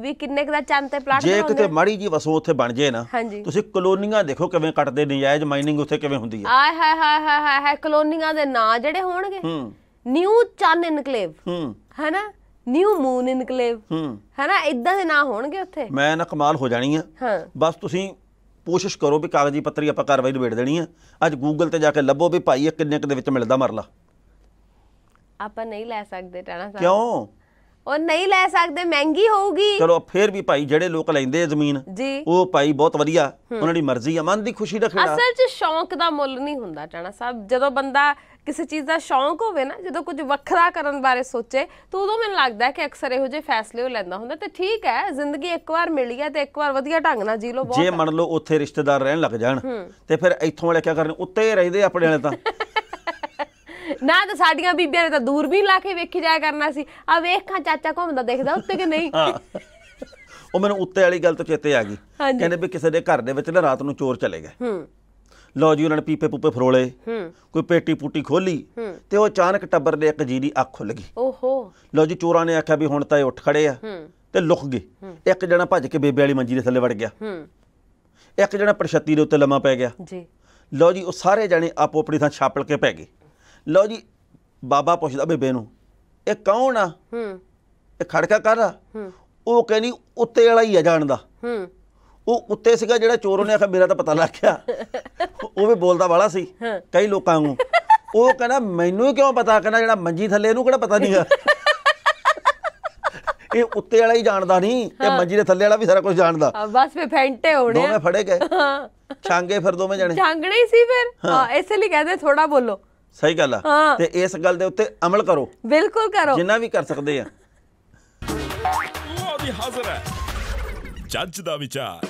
ਵੀ ਕਿੰਨੇ ਕ ਦਾ ਚੰਦ ਤੇ ਪਲਾਟ ਜੇ ਕਿਤੇ ਮਾੜੀ ਜੀ ਵਸੋਂ ਉੱਥੇ ਬਣ ਜੇ ਨਾ ਤੁਸੀਂ ਕਲੋਨੀਆਂ ਦੇਖੋ ਕਿਵੇਂ ਕੱਟਦੇ ਨਜਾਇਜ਼ ਮਾਈਨਿੰਗ ਉੱਥੇ ਕਿਵੇਂ ਹੁੰਦੀ ਆ ਆਏ ਹਾਏ ਹਾਏ ਹਾਏ ਹਾਏ ਕਲੋਨੀਆਂ ਦੇ ਨਾਂ ਜਿਹੜੇ ਹੋਣਗੇ ਨਿਊ ਚੰਨ ਇਨਕਲੇਵ ਹੂੰ ਹੈਨਾ ਨਿਊ ਮੂਨ ਇਨਕਲੇਵ ਹੂੰ ਹੈਨਾ ਇਦਾਂ ਦੇ ਨਾਂ ਹੋਣਗੇ ਉੱਥੇ ਮੈਂ ਨਾ ਕਮਾਲ ਹੋ ਜਾਣੀ ਆ ਹਾਂ ਬਸ ਤੁਸੀਂ ਕੋਸ਼ਿਸ਼ ਕਰੋ ਵੀ ਕਾਗਜ਼ੀ ਪੱਤਰੀ ਆਪਾਂ ਕਾਰਵਾਈ ਨਿਬੇੜ ਦੇਣੀ ਆ ਅੱਜ ਗੂਗਲ ਤੇ ਜਾ ਕੇ ਲੱਭੋ ਵੀ ਭਾਈ ਇਹ ਕਿੰਨੇ ਕਿ ਦੇ ਵਿੱਚ ਮਿਲਦਾ ਮਰਲਾ ਆਪਾਂ ਨਹੀਂ ਲੈ ਸਕਦੇ ਟਾਣਾ ਸਾਹਿਬ ਕਿਉਂ ਉਹ ਨਹੀਂ ਲੈ ਸਕਦੇ ਮਹਿੰਗੀ ਹੋਊਗੀ ਚਲੋ ਫੇਰ ਵੀ ਭਾਈ ਜਿਹੜੇ ਲੋਕ ਲੈਂਦੇ ਆ ਜ਼ਮੀਨ ਉਹ ਭਾਈ ਬਹੁਤ ਵਧੀਆ ਉਹਨਾਂ ਦੀ ਮਰਜ਼ੀ ਆ ਮਨ ਦੀ ਖੁਸ਼ੀ ਦਾ ਖੇੜਾ ਅਸਲ 'ਚ ਸ਼ੌਂਕ ਦਾ ਮੁੱਲ ਨਹੀਂ ਹੁੰਦਾ ਟਾਣਾ ਸਾਹਿਬ ਜਦੋਂ ਬੰਦਾ ਕਿਸੇ ਚੀਜ਼ ਦਾ ਸ਼ੌਂਕ ਹੋਵੇ ਨਾ ਜਦੋਂ ਕੁਝ ਵੱਖਰਾ ਕਰਨ ਬਾਰੇ ਸੋਚੇ ਤਾਂ ਉਦੋਂ ਮੈਨੂੰ ਲੱਗਦਾ ਕਿ ਅਕਸਰ ਇਹੋ ਜਿਹੇ ਫੈਸਲੇ ਉਹ ਲੈਂਦਾ ਹੁੰਦਾ ਤੇ ਠੀਕ ਹੈ ਜ਼ਿੰਦਗੀ ਇੱਕ ਵਾਰ ਮਿਲੀ ਹੈ ਤੇ ਇੱਕ ਵਾਰ ਵਧੀਆ ਢੰਗ ਨਾਲ ਜੀ ਲਓ ਬਹੁਤ ਜੇ ਮੰਨ ਲਓ ਉੱਥੇ ਰਿਸ਼ਤੇਦਾਰ ਰਹਿਣ ਲੱਗ ਜਾਣ ਤੇ ਫਿਰ ਇੱਥੋਂ ਵਾਲੇ ਕੀ ਕਰਨ ਉੱਤੇ ਰਹਿੰਦੇ ਆਪਣੇ ਵਾਲੇ ਤਾਂ [LAUGHS] ਨਾ ਤਾਂ ਸਾਡੀਆਂ ਬੀਬੀਆਂ ਨੇ ਤਾਂ ਦੂਰਬੀਨ ਲਾ ਕੇ ਵੇਖੀ ਜਾਇਆ ਕਰਨਾ ਸੀ ਆ ਵੇਖਾਂ ਚਾਚਾ ਘੁੰਮਦਾ ਦੇਖਦਾ ਉੱਤੇ ਕਿ ਨਹੀਂ ਉਹ ਮੈਨੂੰ ਉੱਤੇ ਵਾਲੀ ਗੱਲ ਤੋਂ ਚੇਤੇ ਆ ਗਈ ਕਹਿੰਦੇ ਵੀ ਕਿਸੇ ਦੇ ਘਰ ਦੇ ਵਿੱਚ ਨਾ ਰਾਤ ਨੂੰ ਚੋਰ ਚਲੇ ਗਏ ਹੂੰ ਲਓ ਜੀ ਉਹਨਾਂ ਨੇ ਪੀਪੇ ਪੂਪੇ ਫਰੋਲੇ ਹੂੰ ਕੋਈ ਪੇਟੀ ਪੂਟੀ ਖੋਲੀ ਹੂੰ। ਤੇ ਉਹ ਅਚਾਨਕ ਟੱਬਰ ਦੇ ਇੱਕ ਜੀ ਦੀ ਅੱਖ ਖੁੱਲ ਗਈ ਓਹੋ ਲਓ ਜੀ ਚੋਰਾਂ ਨੇ ਆਖਿਆ ਵੀ ਹੁਣ ਤਾਂ ਇਹ ਉੱਠ ਖੜੇ ਆ ਹੂੰ ਤੇ ਲੁਕ ਗਏ ਇੱਕ ਜਣਾ ਭੱਜ ਕੇ ਬੇਬੇ ਵਾਲੀ ਮੰਜੀ ਦੇ ਥੱਲੇ ਵੜ ਗਿਆ ਹੂੰ ਇੱਕ ਜਣਾ ਪਰਛੱਤੀ ਦੇ ਉੱਤੇ ਲੰਮਾ ਪੈ ਗਿਆ ਜੀ ਲਓ ਜੀ ਉਹ ਸਾਰੇ ਜਣੇ ਆਪੋ ਆਪਣੀ ਥਾਂ ਛਾਪਲ ਕੇ ਪੈ ਗਏ ਲਓ ਜੀ ਬਾਬਾ ਪੁੱਛਦਾ ਬੇਬੇ ਨੂੰ ਇਹ ਕੌਣ ਆ ਹੂੰ ਇਹ ਖੜਕਾ ਕਰ ਆ ਹੂੰ ਉਹ ਕਹਿੰਦੀ ਉੱਤੇ ਵਾਲਾ ਹੀ ਆ ਜਾਣਦਾ ਹੂੰ ਉਹ ਉੱਤੇ ਸੀਗਾ ਜਿਹੜਾ ਚੋਰ ਉਹਨੇ ਆਖਿਆ ਮੇਰਾ ਤਾਂ ਪਤਾ ਲੱਗ ਗਿਆ ਉਹ ਵੀ ਬੋਲਦਾ ਵਾਲਾ ਸੀ ਕਈ ਲੋਕਾਂ ਨੂੰ ਉਹ ਕਹਿੰਦਾ ਮੈਨੂੰ ਕਿਉਂ ਪਤਾ ਕਹਿੰਦਾ ਜਿਹੜਾ ਮੰਜੀ ਥੱਲੇ ਇਹਨੂੰ ਕਿਹੜਾ ਪਤਾ ਨਹੀਂਗਾ ਇਹ ਉੱਤੇ ਵਾਲਾ ਹੀ ਜਾਣਦਾ ਨਹੀਂ ਤੇ ਮੰਜੀ ਦੇ ਥੱਲੇ ਵਾਲਾ ਵੀ ਸਾਰਾ ਕੁਝ ਜਾਣਦਾ ਬਸ ਫੇ ਫੈਂਟੇ ਹੋਣੇ ਦੋਵੇਂ ਫੜੇ ਗਏ ਛਾਂਗੇ ਫਿਰ ਦੋਵੇਂ ਜਣੇ ਛਾਂਗਣੇ ਸੀ ਫਿਰ ਹਾਂ ਇਸੇ ਲਈ ਕਹਿੰਦੇ ਥੋੜਾ ਬੋਲੋ ਸਹੀ ਗੱਲ ਆ ਤੇ ਇਸ ਗੱਲ ਦੇ ਉੱਤੇ ਅਮਲ ਕਰੋ ਬਿਲਕੁਲ ਕਰੋ ਜਿੰਨਾ ਵੀ ਕਰ ਸਕਦੇ ਆ ਉਹ ਵੀ ਹਾਜ਼ਰ ਹੈ ਜੱਜ ਦਾ ਵਿਚਾਰ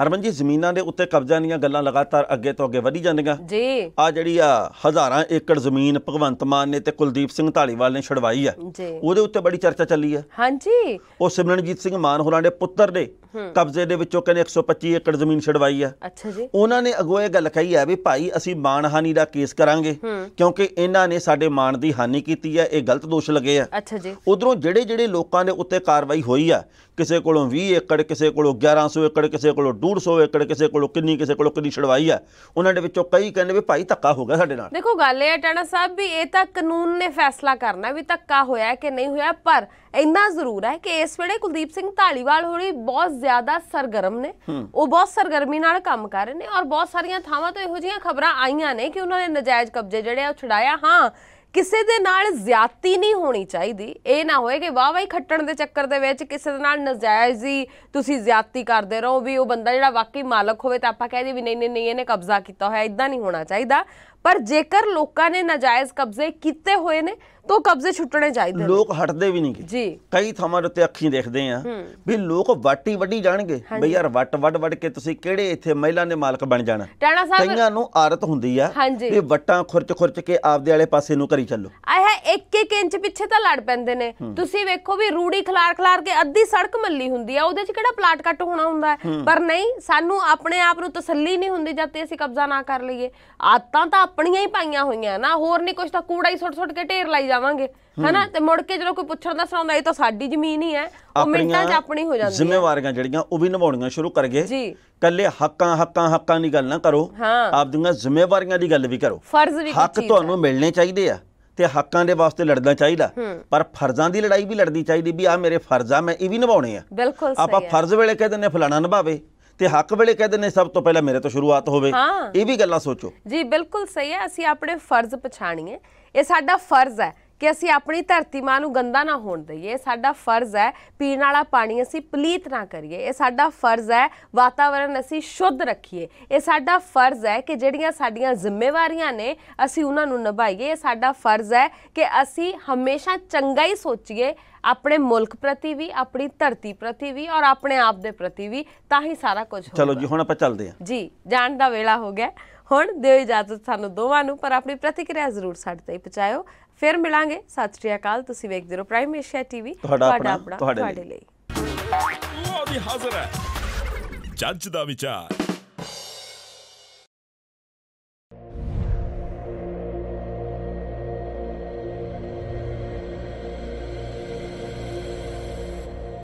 ਹਰਮਨ ਜੀ ਜ਼ਮੀਨਾਂ ਦੇ ਉੱਤੇ ਕਬਜ਼ਾ ਦੀਆਂ ਗੱਲਾਂ ਲਗਾਤਾਰ ਅੱਗੇ ਤੋਂ ਅੱਗੇ ਵਧੀ ਜਾਂਦੀਆਂ ਜੀ ਆ ਜਿਹੜੀ ਆ ਹਜ਼ਾਰਾਂ ਏਕੜ ਜ਼ਮੀਨ ਭਗਵੰਤ ਮਾਨ ਨੇ ਤੇ ਕੁਲਦੀਪ ਸਿੰਘ ਢਾਲੀਵਾਲ ਨੇ ਛੜਵਾਈ ਆ ਜੀ ਉਹਦੇ ਉੱਤੇ ਬੜੀ ਚਰਚਾ ਚੱਲੀ ਆ ਹਾਂਜੀ ਉਹ ਸਿਮਰਨਜੀਤ ਸਿੰਘ ਮਾਨ ਹੋਰਾਂ ਦੇ ਪੁੱਤਰ ਨੇ ਕਬਜ਼ੇ ਦੇ ਵਿੱਚੋਂ ਕਹਿੰਦੇ 125 ਏਕੜ ਜ਼ਮੀਨ ਛਡਵਾਈ ਆ ਅੱਛਾ ਜੀ ਉਹਨਾਂ ਨੇ ਅਗੋ ਇਹ ਗੱਲ ਕਹੀ ਆ ਵੀ ਭਾਈ ਅਸੀਂ ਮਾਨ ਹਾਨੀ ਦਾ ਕੇਸ ਕਰਾਂਗੇ ਕਿਉਂਕਿ ਇਹਨਾਂ ਨੇ ਸਾਡੇ ਮਾਨ ਦੀ ਹਾਨੀ ਕੀਤੀ ਆ ਇਹ ਗਲਤ ਦੋਸ਼ ਲਗੇ ਆ ਅੱਛਾ ਜੀ ਉਧਰੋਂ ਜਿਹੜੇ ਜਿਹੜੇ ਲੋਕਾਂ ਦੇ ਉੱਤੇ ਕਾਰਵਾਈ ਹੋਈ ਆ ਕਿਸੇ ਕੋਲੋਂ 20 ਏਕੜ ਕਿਸੇ ਕੋਲੋਂ 1100 ਏਕੜ ਕਿਸੇ ਕੋਲੋਂ 150 ਏਕੜ ਕਿਸੇ ਕੋਲੋਂ ਕਿੰਨੀ ਕਿਸੇ ਕੋਲੋਂ ਕਿੰਨੀ ਛਡਵਾਈ ਆ ਉਹਨਾਂ ਦੇ ਵਿੱਚੋਂ ਕਈ ਕਹਿੰਦੇ ਵੀ ਭਾਈ ਧੱਕਾ ਹੋ ਗਿਆ ਸਾਡੇ ਨਾਲ ਦੇਖੋ ਗੱਲ ਇਹ ਹੈ ਟਾਣਾ ਸਾਹਿਬ ਵੀ ਇਹ ਤਾਂ ਕਾਨੂੰਨ ਨੇ ਫੈਸਲਾ ਕਰਨਾ ਵੀ ਧੱਕਾ ਹੋਇਆ ਕਿ ਨਹੀਂ ਹੋਇਆ ਪਰ ਇੰਨਾ ਜ਼ਰੂਰ ਹੈ ਕਿ ਇਸ ਵੇਲੇ ਕੁਲਦੀਪ ਸਿੰਘ ਢਾਲੀਵਾਲ ਹੋਣੀ ਬਹੁਤ ਜ਼ਿਆਦਾ ਸਰਗਰਮ ਨੇ ਉਹ ਬਹੁਤ ਸਰਗਰਮੀ ਨਾਲ ਕੰਮ ਕਰ ਰਹੇ ਨੇ ਔਰ ਬਹੁਤ ਸਾਰੀਆਂ ਥਾਵਾਂ ਤੋਂ ਇਹੋ ਜਿਹੀਆਂ ਖਬਰਾਂ ਆਈਆਂ ਨੇ ਕਿ ਉਹਨਾਂ ਨੇ ਨਜਾਇਜ਼ ਕਬਜ਼ੇ ਜਿਹੜੇ ਆ ਉਹ ਛਡਾਇਆ ਹਾਂ ਕਿਸੇ ਦੇ ਨਾਲ ਜ਼ਿਆਤੀ ਨਹੀਂ ਹੋਣੀ ਚਾਹੀਦੀ ਇਹ ਨਾ ਹੋਏ ਕਿ ਵਾਹ ਵਾਹ ਖੱਟਣ ਦੇ ਚੱਕਰ ਦੇ ਵਿੱਚ ਕਿਸੇ ਦੇ ਨਾਲ ਨਜਾਇਜ਼ ਹੀ ਤੁਸੀਂ ਜ਼ਿਆਤੀ ਕਰਦੇ ਰਹੋ ਵੀ ਉਹ ਬੰਦਾ ਜਿਹੜਾ ਵਾਕਈ ਮਾਲਕ ਹੋਵੇ ਤਾਂ ਆਪਾਂ ਕਹਿ ਦਈਏ ਵੀ ਨਹੀਂ ਨਹੀਂ ਨਹੀਂ ਇਹਨੇ ਕਬਜ਼ਾ ਕੀਤਾ ਹੋਇਆ ਇਦਾਂ ਨਹੀਂ ਹੋਣਾ ਚਾਹੀਦਾ ਪਰ ਜੇਕਰ ਲੋਕਾਂ ਨੇ ਨਾਜਾਇਜ਼ ਕਬਜ਼ੇ ਕੀਤੇ ਹੋਏ ਨੇ ਤਾਂ ਕਬਜ਼ੇ ਛੁੱਟਣੇ ਚਾਹੀਦੇ ਲੋਕ ਹਟਦੇ ਵੀ ਨਹੀਂ ਜੀ ਕਈ ਥਾਵਾਂ ਉੱਤੇ ਅੱਖੀਂ ਦੇਖਦੇ ਆ ਵੀ ਲੋਕ ਵਾਟੀ ਵੱਡੀ ਜਾਣਗੇ ਬਈ ਯਾਰ ਵਟ ਵੱਡ ਵੱਡ ਕੇ ਤੁਸੀਂ ਕਿਹੜੇ ਇੱਥੇ ਮਹਿਲਾ ਦੇ ਮਾਲਕ ਬਣ ਜਾਣਾ ਟਾਣਾ ਸਾਹਿਬ ਕਈਆਂ ਨੂੰ ਆਦਤ ਹੁੰਦੀ ਆ ਵੀ ਵਟਾਂ ਖੁਰਚ ਖੁਰਚ ਕੇ ਆਪਦੇ ਵਾਲੇ ਪਾਸੇ ਨੂੰ ਕਰੀ ਚੱਲੋ ਆਹ ਹੈ ਇੱਕ ਇੱਕ ਇੰਚ ਪਿੱਛੇ ਤਾਂ ਲੜ ਪੈਂਦੇ ਨੇ ਤੁਸੀਂ ਵੇਖੋ ਵੀ ਰੂੜੀ ਖਲਾਰ ਖਲਾਰ ਕੇ ਅੱਧੀ ਸੜਕ ਮੱਲੀ ਹੁੰਦੀ ਆ ਉਹਦੇ 'ਚ ਕਿਹੜਾ ਪਲਾਟ ਕੱਟ ਹੋਣਾ ਹੁੰਦਾ ਪਰ ਨਹੀਂ ਸਾਨੂੰ ਆਪਣੇ ਆਪ ਨੂੰ ਤਸੱਲੀ ਨਹੀਂ ਹੁੰਦੀ ਜਦ ਤੇ ਅਸੀਂ ਕਬਜ਼ਾ ਨਾ ਕਰ ਲਈਏ ਆਤਾਂ ਤਾਂ ਆਪਣੀਆਂ ਹੀ ਪਾਈਆਂ ਹੋਈਆਂ ਨਾ ਹੋਰ ਨਹੀਂ ਕੁਝ ਤਾਂ ਕੂੜਾ ਹੀ ਛੋਟ-ਛੋਟ ਕੇ ਢੇਰ ਲਾਈ ਜਾਵਾਂਗੇ ਹਨਾ ਤੇ ਮੁੜ ਕੇ ਜਦੋਂ ਕੋਈ ਪੁੱਛਣ ਦਾ ਸੁਣਾਉਂਦਾ ਇਹ ਤਾਂ ਸਾਡੀ ਜ਼ਮੀਨ ਹੀ ਹੈ ਉਹ ਮਿੰਟਾਂ 'ਚ ਆਪਣੀ ਹੋ ਜਾਂਦੀ ਹੈ ਜ਼ਿੰਮੇਵਾਰੀਆਂ ਜਿਹੜੀਆਂ ਉਹ ਵੀ ਨਿਭਾਉਣੀਆਂ ਸ਼ੁਰੂ ਕਰ ਗਏ ਜੀ ਕੱਲੇ ਹੱਕਾਂ ਹੱਕਾਂ ਹੱਕਾਂ ਦੀ ਗੱਲ ਨਾ ਕਰੋ ਆਪ ਦੀਆਂ ਜ਼ਿੰਮੇਵਾਰੀਆਂ ਦੀ ਗੱਲ ਵੀ ਕਰੋ ਫਰਜ਼ ਵੀ ਹੱਕ ਤੁਹਾਨੂੰ ਮਿਲਣੇ ਚਾਹੀਦੇ ਆ ਤੇ ਹੱਕਾਂ ਦੇ ਵਾਸਤੇ ਲੜਨਾ ਚਾਹੀਦਾ ਪਰ ਫਰਜ਼ਾਂ ਦੀ ਲੜਾਈ ਵੀ ਲੜਨੀ ਚਾਹੀਦੀ ਵੀ ਆ ਮੇਰੇ ਫਰਜ਼ ਆ ਮੈਂ ਇਹ ਵੀ ਨਿਭਾਉਣੇ ਆ ਆਪਾਂ ਫਰਜ਼ ਵੇਲੇ ਕਹਿੰਦੇ ਨੇ ਫਲਾਣਾ ਨਿਭਾਵੇ ਤੇ ਹੱਕ ਵੇਲੇ ਕਹਦੇ ਨੇ ਸਭ ਤੋਂ ਪਹਿਲਾਂ ਮੇਰੇ ਤੋਂ ਸ਼ੁਰੂਆਤ ਹੋਵੇ ਇਹ ਵੀ ਗੱਲਾਂ ਸੋਚੋ ਜੀ ਬਿਲਕੁਲ ਸਹੀ ਹੈ ਅਸੀਂ ਆਪਣੇ ਫਰਜ਼ ਪਛਾਣੀਏ ਇਹ ਸਾਡਾ ਫਰਜ਼ ਹੈ ਕਿ ਅਸੀਂ ਆਪਣੀ ਧਰਤੀ ਮਾਂ ਨੂੰ ਗੰਦਾ ਨਾ ਹੋਣ ਦਈਏ ਸਾਡਾ ਫਰਜ਼ ਹੈ ਪੀਣ ਵਾਲਾ ਪਾਣੀ ਅਸੀਂ ਪਲੀਤ ਨਾ ਕਰੀਏ ਇਹ ਸਾਡਾ ਫਰਜ਼ ਹੈ ਵਾਤਾਵਰਨ ਅਸੀਂ ਸ਼ੁੱਧ ਰੱਖੀਏ ਇਹ ਸਾਡਾ ਫਰਜ਼ ਹੈ ਕਿ ਜਿਹੜੀਆਂ ਸਾਡੀਆਂ ਜ਼ਿੰਮੇਵਾਰੀਆਂ ਨੇ ਅਸੀਂ ਉਹਨਾਂ ਨੂੰ ਨਿਭਾਈਏ ਇਹ ਸਾਡਾ ਫਰਜ਼ ਹੈ ਕਿ ਅਸੀਂ ਹਮੇਸ਼ਾ ਚੰਗਾ ਹੀ ਸੋਚੀਏ ਆਪਣੇ ਮੁਲਕ ਪ੍ਰਤੀ ਵੀ ਆਪਣੀ ਧਰਤੀ ਪ੍ਰਤੀ ਵੀ ਔਰ ਆਪਣੇ ਆਪ ਦੇ ਪ੍ਰਤੀ ਵੀ ਤਾਂ ਹੀ ਸਾਰਾ ਕੁਝ ਹੋਵੇ ਚਲੋ ਜੀ ਹੁਣ ਆਪਾਂ ਚੱਲਦੇ ਹਾਂ ਜੀ ਜਾਣ ਦਾ ਵੇਲਾ ਹੋ ਗਿਆ ਹੁਣ ਦਿਓ ਇਜਾਜ਼ਤ ਸਾਨੂੰ ਦੋਵਾਂ ਨੂੰ ਪਰ ਆਪਣੀ ਪ੍ਰਤੀਕਿਰਿਆ ਜ਼ਰੂਰ ਸਾਡੇ ਤੇ ਪਹੁੰਚਾਇਓ ਫਿਰ ਮਿਲਾਂਗੇ ਸਤਿ ਸ਼੍ਰੀ ਅਕਾਲ ਤੁਸੀਂ ਵੇਖਦੇ ਰਹੋ ਪ੍ਰਾਈਮ ਏਸ਼ੀਆ ਟੀਵੀ ਤੁਹਾਡਾ ਆਪਣਾ ਤੁਹਾਡੇ ਲਈ ਉਹ ਵੀ ਹਾਜ਼ਰ ਹੈ ਜੱਜ ਦਾ ਵਿਚਾਰ